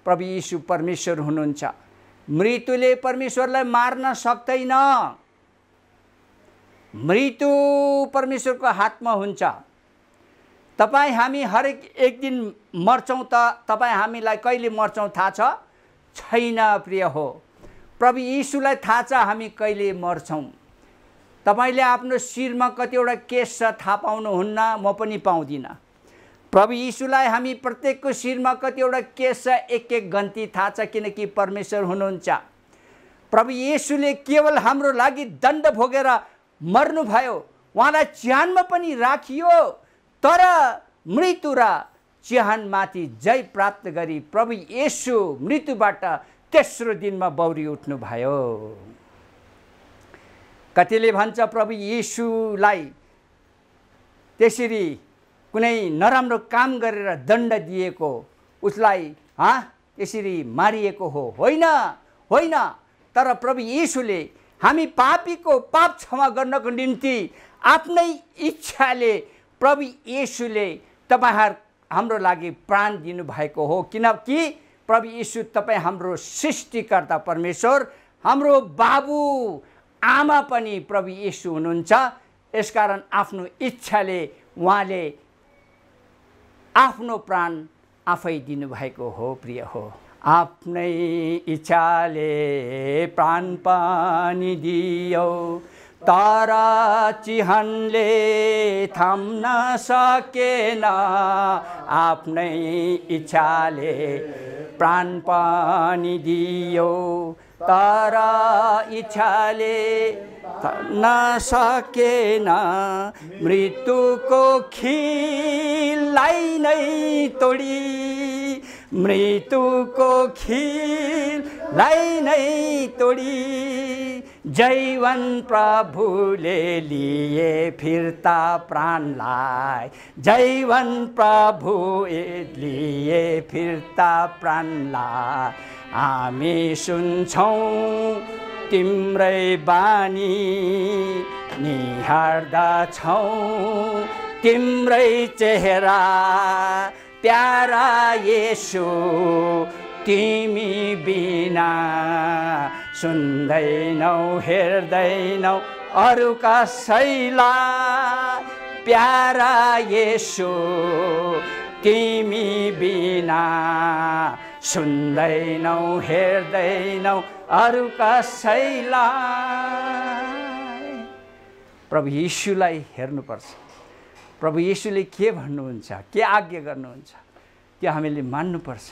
प्रभु यीशु परमेश्वर हुनुहुन्छ मृत्युले परमेश्वरलाई मार्न सक्दैन मृत्यु परमेश्वरको हातमा हुन्छ तपाईँ हामी हरेक एक दिन मर्छौँ त तपाईँ हामीलाई कहिले मर्छौँ थाहा छ छैन प्रिय हो प्रभु यीशुलाई थाहा छ हामी कहिले मर्छौँ तपाईँले आफ्नो शिरमा कतिवटा केस छ थाहा पाउनुहुन्न म पनि पाउँदिनँ प्रभु यीशुलाई हामी प्रत्येकको शिरमा कतिवटा केस छ एक एक गन्ती थाहा छ किनकि परमेश्वर हुनुहुन्छ प्रभु यीशुले केवल हाम्रो लागि दण्ड भोगेर भयो उहाँलाई चिहानमा पनि राखियो तर मृत्यु र चिहानमाथि जय प्राप्त गरी प्रभु येसु मृत्युबाट तेस्रो दिनमा बौरी भयो कतिले भन्छ प्रभु येसुलाई त्यसरी कुनै नराम्रो काम गरेर दण्ड दिएको उसलाई हाँ त्यसरी मारिएको हो होइन होइन तर प्रभु येसुले हामी पापीको पाप क्षमा गर्नको निम्ति आफ्नै इच्छाले प्रभु येसुले तपाईँहरू हाम्रो लागि प्राण दिनुभएको हो किनकि प्रभु यीशु तपाईँ हाम्रो सृष्टिकर्ता परमेश्वर हाम्रो बाबु आमा पनि प्रभु यीशु हुनुहुन्छ यसकारण आफ्नो इच्छाले उहाँले आफ्नो प्राण आफै दिनुभएको हो प्रिय हो आफ्नै इच्छाले प्राण पानी दियो तर चिहानले थाम्न सकेन आफ्नै इच्छाले प्राण पनि दियो तर इच्छाले नसकेन मृत्युको खिललाई नै तोडी मृत्युको खिललाई नै तोडी जैवन प्रभुले लिए फिर्ता प्राणलाई जैवन प्रभु लिए फिर्ता प्राणलाई हामी सुन्छौँ तिम्रै बानी निहार्दछौँ तिम्रै चेहरा प्यारा यसो तिमी बिना सुन्दैनौ हेर्दैनौ अरू कसैलाई प्यारा यसो तिमी बिना सुन्दैनौ हेर्दैनौ अरू कसैलाई प्रभु यीशुलाई हेर्नुपर्छ प्रभु यीशुले के भन्नुहुन्छ के आज्ञा गर्नुहुन्छ त्यो हामीले मान्नुपर्छ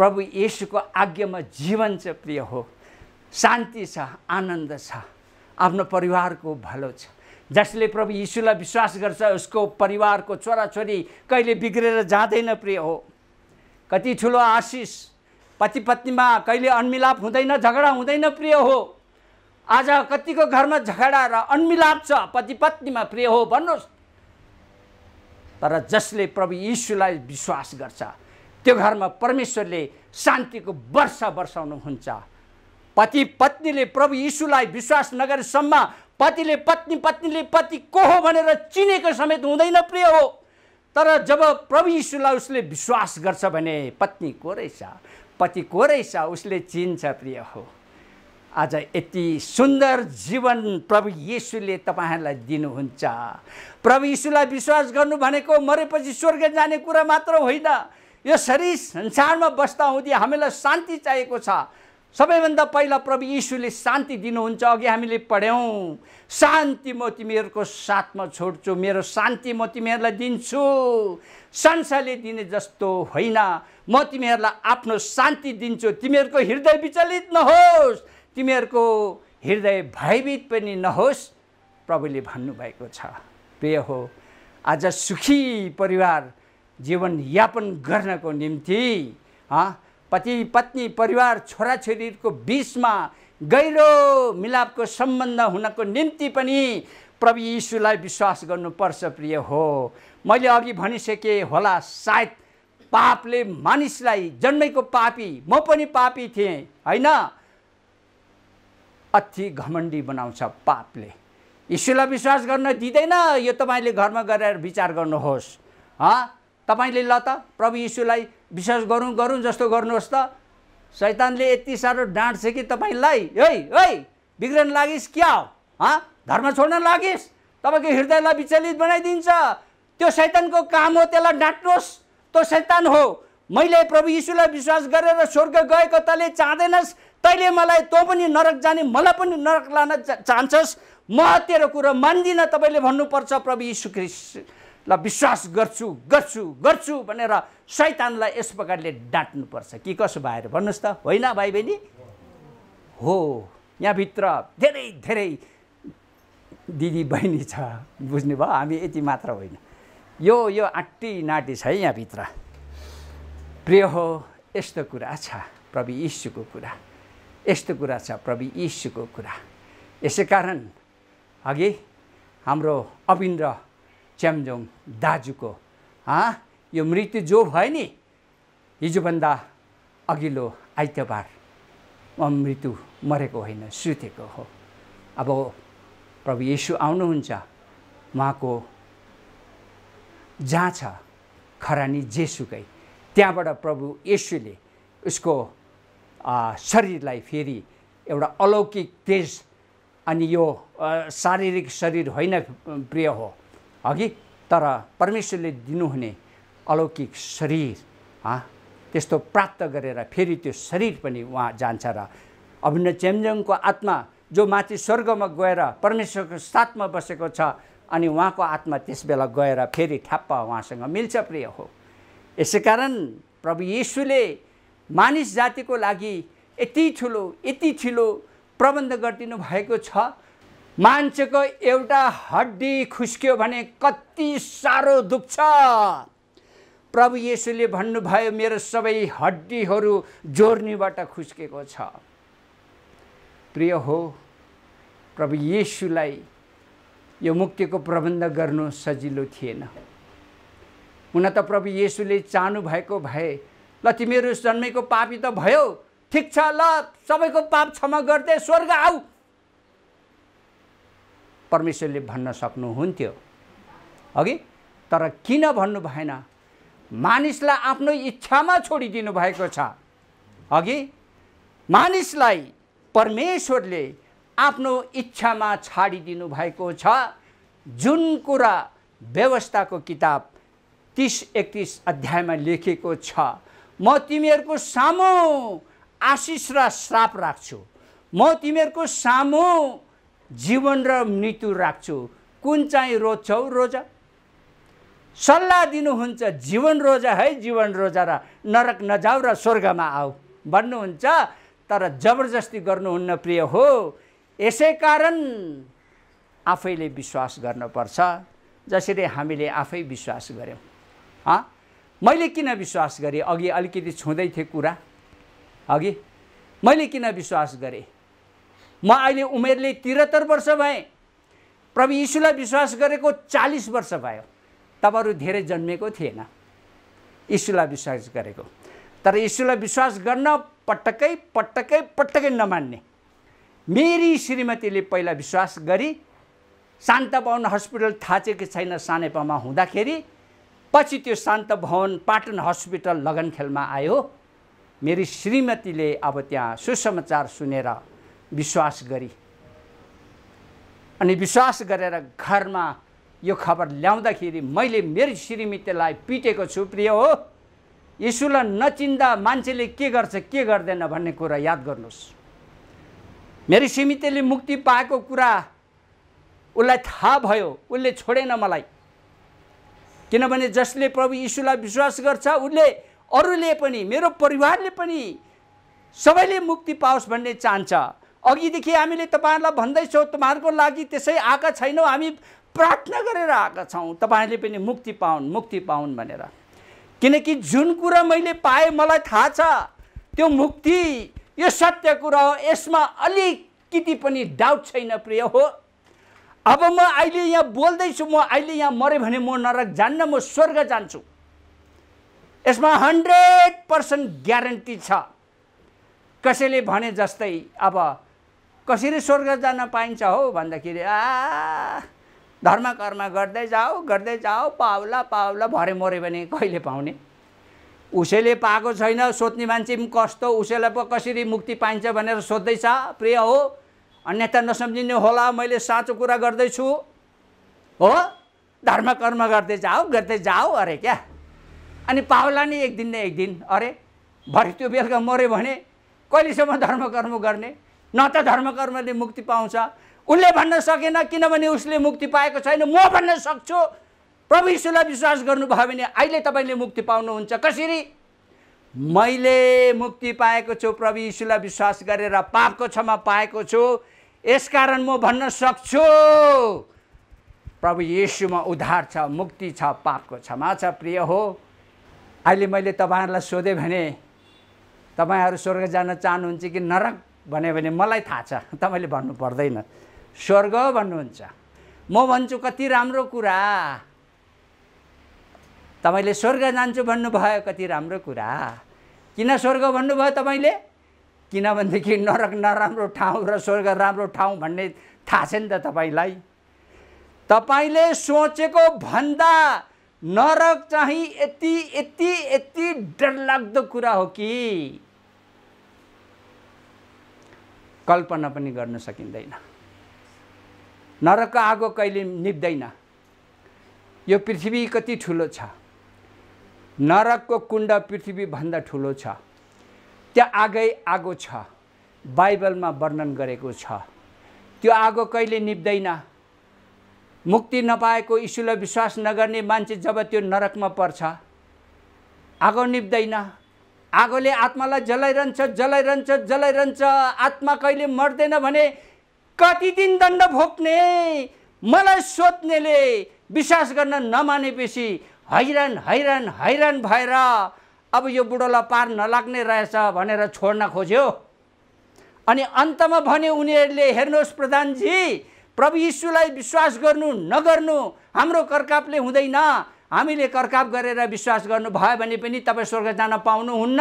प्रभु यीशुको आज्ञामा जीवन चाहिँ प्रिय हो शान्ति छ आनन्द छ आफ्नो परिवारको भलो छ जसले प्रभु यीशुलाई विश्वास गर्छ उसको परिवारको छोराछोरी कहिले बिग्रेर जाँदैन प्रिय हो कति ठुलो आशिष पति पत्नीमा कहिले अन्मिलाप हुँदैन झगडा हुँदैन प्रिय हो आज कतिको घरमा झगडा र अन्मिलाप छ पति पत्नीमा प्रिय हो भन्नुहोस् तर जसले प्रभु यीशुलाई विश्वास गर्छ त्यो घरमा परमेश्वरले शान्तिको वर्षा वर्षाउनुहुन्छ पति पत्नीले प्रभु यीशुलाई विश्वास नगरेसम्म पतिले पत्नी पत्नीले पति को हो भनेर चिनेको समेत हुँदैन प्रिय हो तर जब प्रभु यीशुलाई उसले विश्वास गर्छ भने पत्नी को रहेछ पति को रहेछ उसले चिन्छ प्रिय हो आज यति सुन्दर जीवन प्रभु यीशुले तपाईँहरूलाई दिनुहुन्छ प्रभु यीशुलाई विश्वास गर्नु भनेको मरेपछि स्वर्ग जाने कुरा मात्र होइन यो शरीर संसारमा बस्दा हुँदै हामीलाई शान्ति चाहिएको छ सबैभन्दा पहिला प्रभु यीशुले शान्ति दिनुहुन्छ अघि हामीले पढ्यौँ शान्ति म तिमीहरूको साथमा छोड्छु मेरो शान्ति म तिमीहरूलाई दिन्छु संसारले दिने जस्तो होइन म तिमीहरूलाई आफ्नो शान्ति दिन्छु तिमीहरूको हृदय विचलित नहोस् तिमीहरूको हृदय भयभीत पनि नहोस् प्रभुले भन्नुभएको छ प्रिय हो आज सुखी परिवार जीवनयापन गर्नको निम्ति पति पत्नी परिवार छोराछोरीको बिचमा गहिरो मिलापको सम्बन्ध हुनको निम्ति पनि प्रभु यीशुलाई विश्वास गर्नुपर्छ प्रिय हो मैले अघि भनिसकेँ होला सायद पापले मानिसलाई जन्मेको पापी म पनि पापी थिएँ होइन अति घमण्डी बनाउँछ पापले यीशुलाई विश्वास गर्न दिँदैन यो तपाईँले घरमा गरेर विचार गर्नुहोस् हँ तपाईँले ल त प्रभु यीशुलाई विश्वास गरौँ गरौँ जस्तो गर्नुहोस् त सैतानले यति साह्रो डाँट्छ कि तपाईँलाई है है बिग्रन लागिस् क्या हो हँ धर्म छोड्न लागिस् तपाईँको हृदयलाई विचलित बनाइदिन्छ त्यो शैतानको काम हो त्यसलाई डाँट्नुहोस् त्यो शैतान हो मैले प्रभु यीशुलाई विश्वास गरेर स्वर्ग गएको तैँले चाहँदैनस् तैँले मलाई तँ पनि नरक जाने मलाई पनि नरक लान चाहन्छस् म तेरो कुरो मान्दिनँ तपाईँले भन्नुपर्छ प्रभु यीशु क्रिस्ट ल विश्वास गर्छु गर्छु गर्छु भनेर शैतानलाई यस प्रकारले डाँट्नुपर्छ कि कसो भएर भन्नुहोस् त होइन भाइ बहिनी हो यहाँभित्र धेरै धेरै दिदी बहिनी छ बुझ्नु भयो हामी यति मात्र होइन यो यो आँटी नाटी छ है यहाँभित्र प्रिय हो यस्तो कुरा छ प्रभु यीशुको कुरा यस्तो कुरा छ प्रभु यीशुको कुरा यसै कारण अघि हाम्रो अविन्द्र च्याम्जोङ दाजुको यो मृत्यु जो भयो नि हिजोभन्दा अघिल्लो आइतबार मृत्यु मरेको होइन सुतेको हो अब प्रभु येसु आउनुहुन्छ उहाँको जहाँ छ खरानी जेसुकै त्यहाँबाट प्रभु येसुले उसको शरीरलाई फेरि एउटा अलौकिक तेज अनि यो शारीरिक शरीर होइन प्रिय हो अघि तर परमेश्वरले दिनुहुने अलौकिक शरीर त्यस्तो प्राप्त गरेर फेरि त्यो शरीर पनि उहाँ जान्छ र अभिन्न चेमजङको आत्मा जो माथि स्वर्गमा गएर परमेश्वरको साथमा बसेको छ अनि उहाँको आत्मा त्यस बेला गएर फेरि ठ्याप्प उहाँसँग मिल्छ प्रिय हो यसै कारण प्रभु यीशुले मानिस जातिको लागि यति ठुलो यति ठुलो प्रबन्ध गरिदिनु भएको छ मान्छेको एउटा हड्डी खुस्क्यो भने कति साह्रो दुख्छ प्रभु येसुले भन्नुभयो मेरो सबै हड्डीहरू जोर्नीबाट खुस्केको छ प्रिय हो प्रभु येसुलाई यो मुक्तिको प्रबन्ध गर्नु सजिलो थिएन हुन त प्रभु येसुले भएको भए ल तिमीहरू जन्मेको पापी त भयो ठिक छ ल सबैको पाप क्षमा गर्दै स्वर्ग आऊ परमेश्वरले भन्न सक्नुहुन्थ्यो अघि तर किन भन्नु भएन मानिसलाई आफ्नो इच्छामा छोडिदिनु भएको छ अघि मानिसलाई परमेश्वरले आफ्नो इच्छामा छाडिदिनु भएको छ जुन कुरा व्यवस्थाको किताब तिस एकतिस अध्यायमा लेखेको छ म तिमीहरूको सामु आशिष र श्राप राख्छु म तिमीहरूको सामु जीवन र मृत्यु राख्छु कुन चाहिँ रोज्छौ रोजा सल्लाह दिनुहुन्छ जीवन रोजा है जीवन रोजा र नरक नजाऊ र स्वर्गमा आऊ भन्नुहुन्छ तर जबरजस्ती गर्नुहुन्न प्रिय हो यसै कारण आफैले विश्वास गर्नुपर्छ जसरी हामीले आफै विश्वास गऱ्यौँ मैले किन विश्वास गरेँ अघि अलिकति छुँदै थिएँ कुरा अघि मैले किन विश्वास गरेँ म अहिले उमेरले त्रिहत्तर वर्ष भएँ प्रभु यीशुलाई विश्वास गरेको चालिस वर्ष भयो तपाईँहरू धेरै जन्मेको थिएन यीशुलाई विश्वास गरेको तर यीशुलाई विश्वास गर्न पटक्कै पटक्कै पटक्कै नमान्ने मेरी श्रीमतीले पहिला विश्वास गरी शान्त भवन हस्पिटल थाचेको छैन सानेपामा हुँदाखेरि पछि त्यो शान्त भवन पाटन हस्पिटल लगनखेलमा आयो मेरी श्रीमतीले अब त्यहाँ सुसमाचार सुनेर विश्वास गरी अनि विश्वास गरेर घरमा यो खबर ल्याउँदाखेरि मैले मेरो श्रीमितीलाई पिटेको छु प्रिय हो यसुलाई नचिन्दा मान्छेले के गर्छ के गर्दैन भन्ने कुरा याद गर्नुहोस् मेरो श्रीमितीले मुक्ति पाएको कुरा उसलाई थाहा भयो उसले छोडेन मलाई किनभने जसले प्रभु यीशुलाई विश्वास गर्छ उसले अरूले पनि मेरो परिवारले पनि सबैले मुक्ति पाओस् भन्ने चाहन्छ अघिदेखि हामीले तपाईँहरूलाई भन्दैछौँ तपाईँहरूको लागि त्यसै आएका छैनौँ हामी प्रार्थना गरेर आएका छौँ तपाईँहरूले पनि मुक्ति पाउन् मुक्ति पाउन् भनेर किनकि जुन कुरा मैले पाएँ मलाई थाहा छ त्यो मुक्ति यो सत्य कुरा हो यसमा अलिकति पनि डाउट छैन प्रिय हो अब म अहिले यहाँ बोल्दैछु म अहिले यहाँ मऱ्यो भने म नरक जान्न म स्वर्ग जान्छु यसमा हन्ड्रेड पर्सेन्ट ग्यारेन्टी छ कसैले भने जस्तै अब कसरी स्वर्ग जान पाइन्छ हो भन्दाखेरि आ धर्म कर्म गर्दै जाऊ गर्दै जाऊ पाउला पाउला भरे मऱ्यो भने कहिले पाउने उसैले पाएको छैन सोध्ने मान्छे पनि कस्तो उसैलाई पो कसरी मुक्ति पाइन्छ भनेर सोध्दैछ प्रिय हो अन्यथा नसम्झिने होला मैले साँचो कुरा गर्दैछु हो धर्म कर्म गर्दै जाऊ गर्दै जाऊ अरे क्या अनि पाउला नि एक दिन न एक दिन अरे भरे त्यो बेलुका मऱ्यो भने कहिलेसम्म धर्म कर्म गर्ने न त धर्मकर्मले मुक्ति पाउँछ उसले भन्न सकेन किनभने उसले मुक्ति पाएको छैन म भन्न सक्छु प्रभु यीशुलाई विश्वास गर्नुभयो भने अहिले तपाईँले मुक्ति पाउनुहुन्छ कसरी मैले मुक्ति पाएको छु प्रभु यीशुलाई विश्वास गरेर पापको क्षमा पाएको छु यसकारण म भन्न सक्छु प्रभु यीशुमा उद्धार छ मुक्ति छ पापको क्षमा छ प्रिय हो अहिले मैले तपाईँहरूलाई सोधेँ भने तपाईँहरू स्वर्ग जान चाहनुहुन्छ कि नरक भन्यो भने मलाई थाहा छ तपाईँले भन्नु पर्दैन स्वर्ग भन्नुहुन्छ म भन्छु कति राम्रो कुरा तपाईँले स्वर्ग जान्छु भन्नुभयो कति राम्रो कुरा किन स्वर्ग भन्नुभयो तपाईँले किनभनेदेखि नरक नराम्रो ठाउँ र स्वर्ग राम्रो ठाउँ भन्ने थाहा छ नि त तपाईँलाई तपाईँले सोचेको भन्दा नरक चाहिँ यति यति यति डरलाग्दो कुरा हो कि कल्पना पनि गर्न सकिँदैन नरकको आगो कहिले निप्दैन यो पृथ्वी कति ठुलो छ नरकको कुण्ड पृथ्वीभन्दा ठुलो छ त्यो आगै आगो छ बाइबलमा वर्णन गरेको छ त्यो आगो कहिले निप्दैन मुक्ति नपाएको इसुलाई विश्वास नगर्ने मान्छे जब त्यो नरकमा पर्छ आगो निप्दैन आगोले आत्मालाई जलाइरहन्छ जलाइरहन्छ जलाइरहन्छ आत्मा कहिले मर्दैन भने कति दिन दण्ड भोग्ने मलाई सोध्नेले विश्वास गर्न नमानेपछि हैरान हैरान हैरान भएर अब यो बुढोलाई पार नलाग्ने रहेछ भनेर छोड्न खोज्यो अनि अन्तमा भने उनीहरूले हेर्नुहोस् प्रधानजी प्रभु यीशुलाई विश्वास गर्नु नगर्नु हाम्रो करकापले हुँदैन हामीले कर्काप गरेर विश्वास गर्नु भयो भने पनि तपाईँ स्वर्ग जान पाउनुहुन्न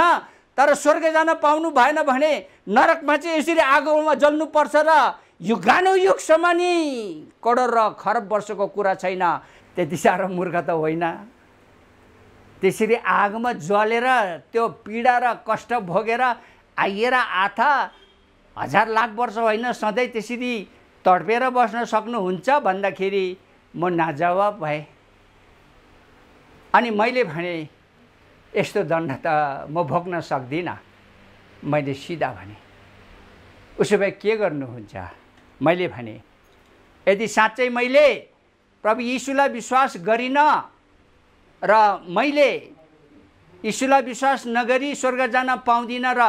तर स्वर्ग जान पाउनु भएन भने नरकमा चाहिँ यसरी आगोमा जल्नुपर्छ र युगानु युगसम्म नि करोड र खरब वर्षको कुरा छैन त्यति साह्रो मूर्ख त होइन त्यसरी आगोमा जलेर त्यो पीडा र कष्ट भोगेर आइएर आथा हजार लाख वर्ष होइन सधैँ त्यसरी तडपेर बस्न सक्नुहुन्छ भन्दाखेरि म नाजवाब भएँ अनि मैले भने यस्तो दण्ड त म भोग्न सक्दिनँ मैले सिधा भने उसो भए के गर्नुहुन्छ मैले भने यदि साँच्चै मैले प्रभु यीशुलाई विश्वास गरिनँ र मैले यीशुलाई विश्वास नगरी स्वर्ग जान पाउँदिनँ र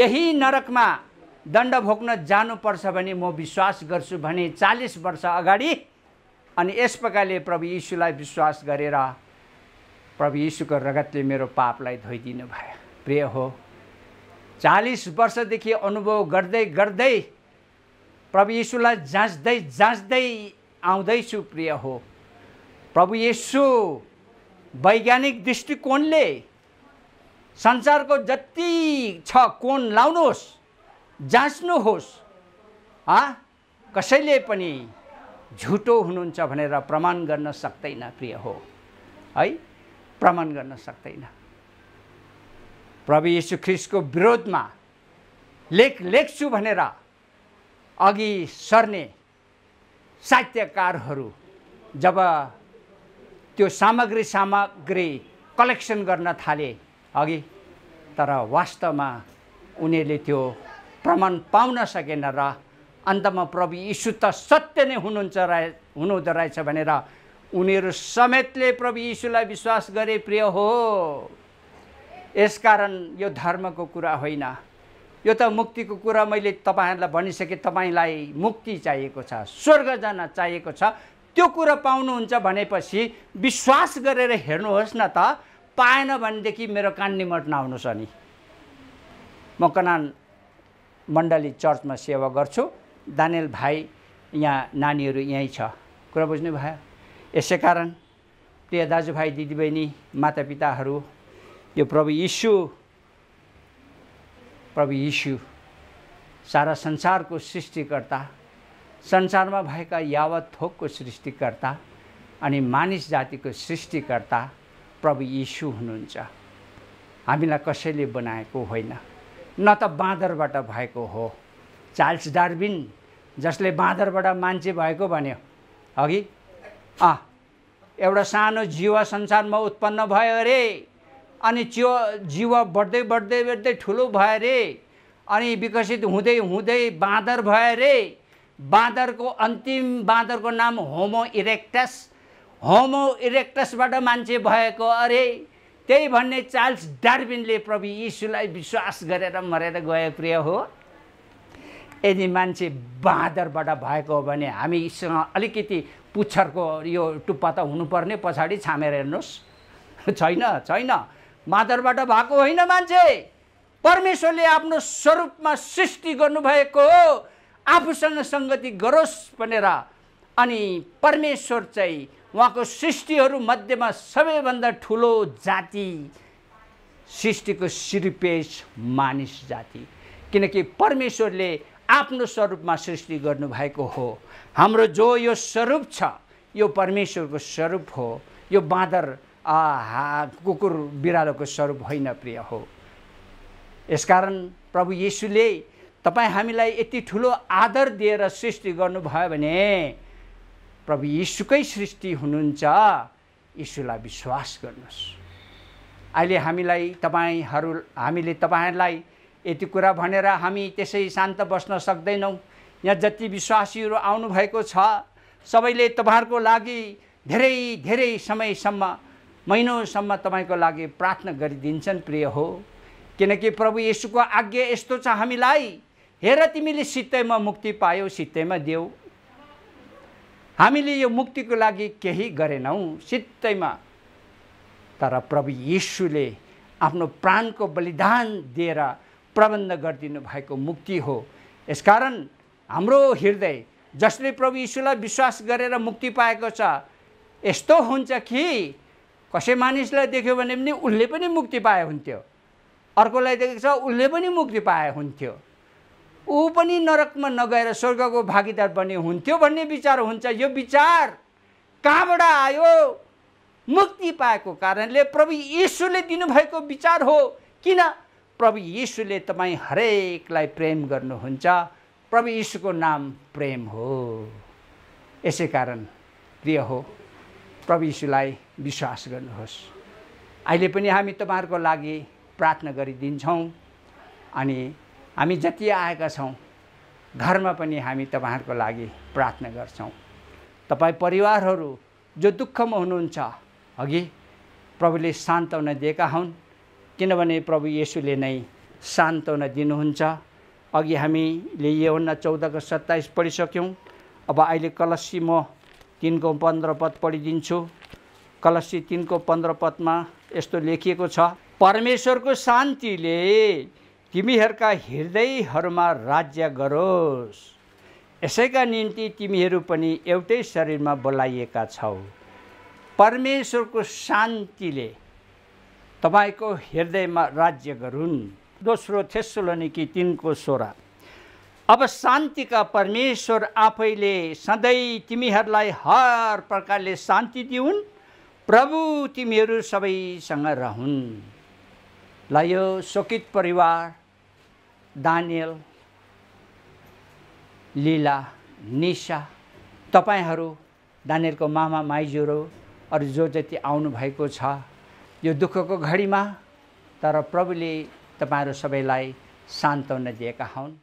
यही नरकमा दण्ड भोग्न जानुपर्छ भने म विश्वास गर्छु भने चालिस वर्ष अगाडि अनि यस प्रकारले प्रभु यीशुलाई विश्वास गरेर प्रभु यीशुको रगतले मेरो पापलाई धोइदिनु भयो प्रिय हो चालिस वर्षदेखि अनुभव गर्दै गर्दै प्रभु यीशुलाई जाँच्दै जाँच्दै आउँदैछु प्रिय हो प्रभु यीशु वैज्ञानिक दृष्टिकोणले संसारको जति छ कोण लाउनुहोस् जाँच्नुहोस् आ कसैले पनि झुटो हुनुहुन्छ भनेर प्रमाण गर्न सक्दैन प्रिय हो है प्रमाण गर्न सक्दैन प्रभु यीशु ख्रिस्टको विरोधमा लेख लेख्छु भनेर अघि सर्ने साहित्यकारहरू जब त्यो सामग्री सामग्री कलेक्सन गर्न थाले अघि तर वास्तवमा उनीहरूले त्यो प्रमाण पाउन सकेन र अन्तमा प्रभु यीशु त सत्य नै हुनुहुन्छ रहे हुनुहुँदो रहेछ भनेर उनीहरू समेतले प्रभु यीशुलाई विश्वास गरे प्रिय हो यसकारण यो धर्मको कुरा होइन यो त मुक्तिको कुरा मैले तपाईँहरूलाई भनिसकेँ तपाईँलाई मुक्ति चाहिएको छ स्वर्ग जान चाहिएको छ त्यो कुरा पाउनुहुन्छ भनेपछि विश्वास गरेर हेर्नुहोस् न त पाएन भनेदेखि मेरो कान मठ नआउनुहोस् अनि म कनान मण्डली चर्चमा सेवा गर्छु दानेल भाइ यहाँ नानीहरू यहीँ छ कुरा बुझ्नु भयो यसै कारण प्रिय दाजुभाइ दिदीबहिनी मातापिताहरू यो प्रभु यीशु प्रभु यीशु सारा संसारको सृष्टिकर्ता संसारमा भएका यावत थोकको सृष्टिकर्ता अनि मानिस जातिको सृष्टिकर्ता प्रभु यीशु हुनुहुन्छ हामीलाई कसैले बनाएको होइन न त बाँदरबाट भएको हो चार्ल्स डार्बिन जसले बाँदरबाट मान्छे भएको भन्यो अघि आ एउटा सानो जीव संसारमा उत्पन्न भयो अरे अनि त्यो जीव बढ्दै बढ्दै बढ्दै ठुलो भयो अरे अनि विकसित हुँदै हुँदै बाँदर भयो अरे बाँदरको अन्तिम बाँदरको नाम होमो इरेक्टस होमो इरेक्टसबाट मान्छे भएको अरे त्यही भन्ने चार्ल्स डार्बिनले प्रभु यीशुलाई विश्वास गरेर मरेर गए प्रिय हो यदि मान्छे बाँदरबाट भएको हो भने हामीसँग अलिकति पुच्छरको यो टुप्पा त हुनुपर्ने पछाडि छामेर हेर्नुहोस् छैन छैन मादरबाट भएको होइन मान्छे परमेश्वरले आफ्नो स्वरूपमा सृष्टि गर्नुभएको हो आफूसँग सङ्गति गरोस् भनेर अनि परमेश्वर चाहिँ उहाँको सृष्टिहरू मध्येमा सबैभन्दा ठुलो जाति सृष्टिको सिरिपेश मानिस जाति किनकि परमेश्वरले आफ्नो स्वरूपमा सृष्टि गर्नुभएको हो हाम्रो जो यो स्वरूप छ यो परमेश्वरको स्वरूप हो यो बाँदर कुकुर बिरालोको स्वरूप होइन प्रिय हो यसकारण प्रभु यीशुले तपाईँ हामीलाई यति ठुलो आदर दिएर सृष्टि गर्नुभयो भने प्रभु यीशुकै सृष्टि हुनुहुन्छ यीशुलाई विश्वास गर्नुहोस् अहिले हामीलाई तपाईँहरू हामीले तपाईँहरूलाई यति कुरा भनेर हामी त्यसै शान्त बस्न सक्दैनौँ यहाँ जति विश्वासीहरू आउनुभएको छ सबैले तपाईँहरूको लागि धेरै धेरै समयसम्म महिनौसम्म तपाईँको लागि प्रार्थना गरिदिन्छन् प्रिय हो किनकि प्रभु यीशुको आज्ञा यस्तो छ हामीलाई हेर तिमीले सित्तैमा मुक्ति पायौ सित्तैमा देऊ हामीले यो मुक्तिको लागि केही गरेनौँ सित्तैमा तर प्रभु यीशुले आफ्नो प्राणको बलिदान दिएर प्रबन्ध गरिदिनु भएको मुक्ति हो यसकारण हाम्रो हृदय जसले प्रभु यीशुलाई विश्वास गरेर मुक्ति पाएको छ यस्तो हुन्छ कि कसै मानिसलाई देख्यो भने पनि उसले पनि मुक्ति पाए हुन्थ्यो अर्कोलाई देखेको छ उसले पनि मुक्ति पाए हुन्थ्यो ऊ पनि नरकमा नगएर स्वर्गको भागीदार बन्ने हुन्थ्यो भन्ने विचार हुन्छ यो विचार कहाँबाट आयो मुक्ति पाएको कारणले प्रभु यीशुले दिनुभएको विचार हो किन प्रभु यीशुले तपाईँ हरेकलाई प्रेम गर्नुहुन्छ प्रभु यीशुको नाम प्रेम हो यसै कारण प्रिय हो प्रभु यीशुलाई विश्वास गर्नुहोस् अहिले पनि हामी तपाईँहरूको लागि प्रार्थना गरिदिन्छौँ अनि हामी जति आएका छौँ घरमा पनि हामी तपाईँहरूको लागि प्रार्थना गर्छौँ तपाईँ परिवारहरू जो दुःखमा हुनुहुन्छ अघि प्रभुले सान्त्वना दिएका हुन् किनभने प्रभु येसुले नै सान्त्वना दिनुहुन्छ अघि हामीले योभन्दा चौधको सत्ताइस पढिसक्यौँ अब अहिले कलसी म तिनको पन्ध्र पद पढिदिन्छु कलसी तिनको पन्ध्र पदमा यस्तो लेखिएको छ परमेश्वरको शान्तिले तिमीहरूका हृदयहरूमा राज्य गरोस् यसैका निम्ति तिमीहरू पनि एउटै शरीरमा बोलाइएका छौ परमेश्वरको शान्तिले तपाईँको हृदयमा राज्य गरून् दोस्रो थेस्सोलोनिकी तिनको सोह्र अब शान्तिका परमेश्वर आफैले सधैँ तिमीहरूलाई हर प्रकारले शान्ति दिउन् प्रभु तिमीहरू सबैसँग रहन् ल यो शोकित परिवार दानियल लीला निशा तपाईँहरू दानियलको मामा माइजूहरू अरू जो जति आउनुभएको छ यो दुःखको घडीमा तर प्रभुले तपाईँहरू सबैलाई सान्त्वना दिएका हुन्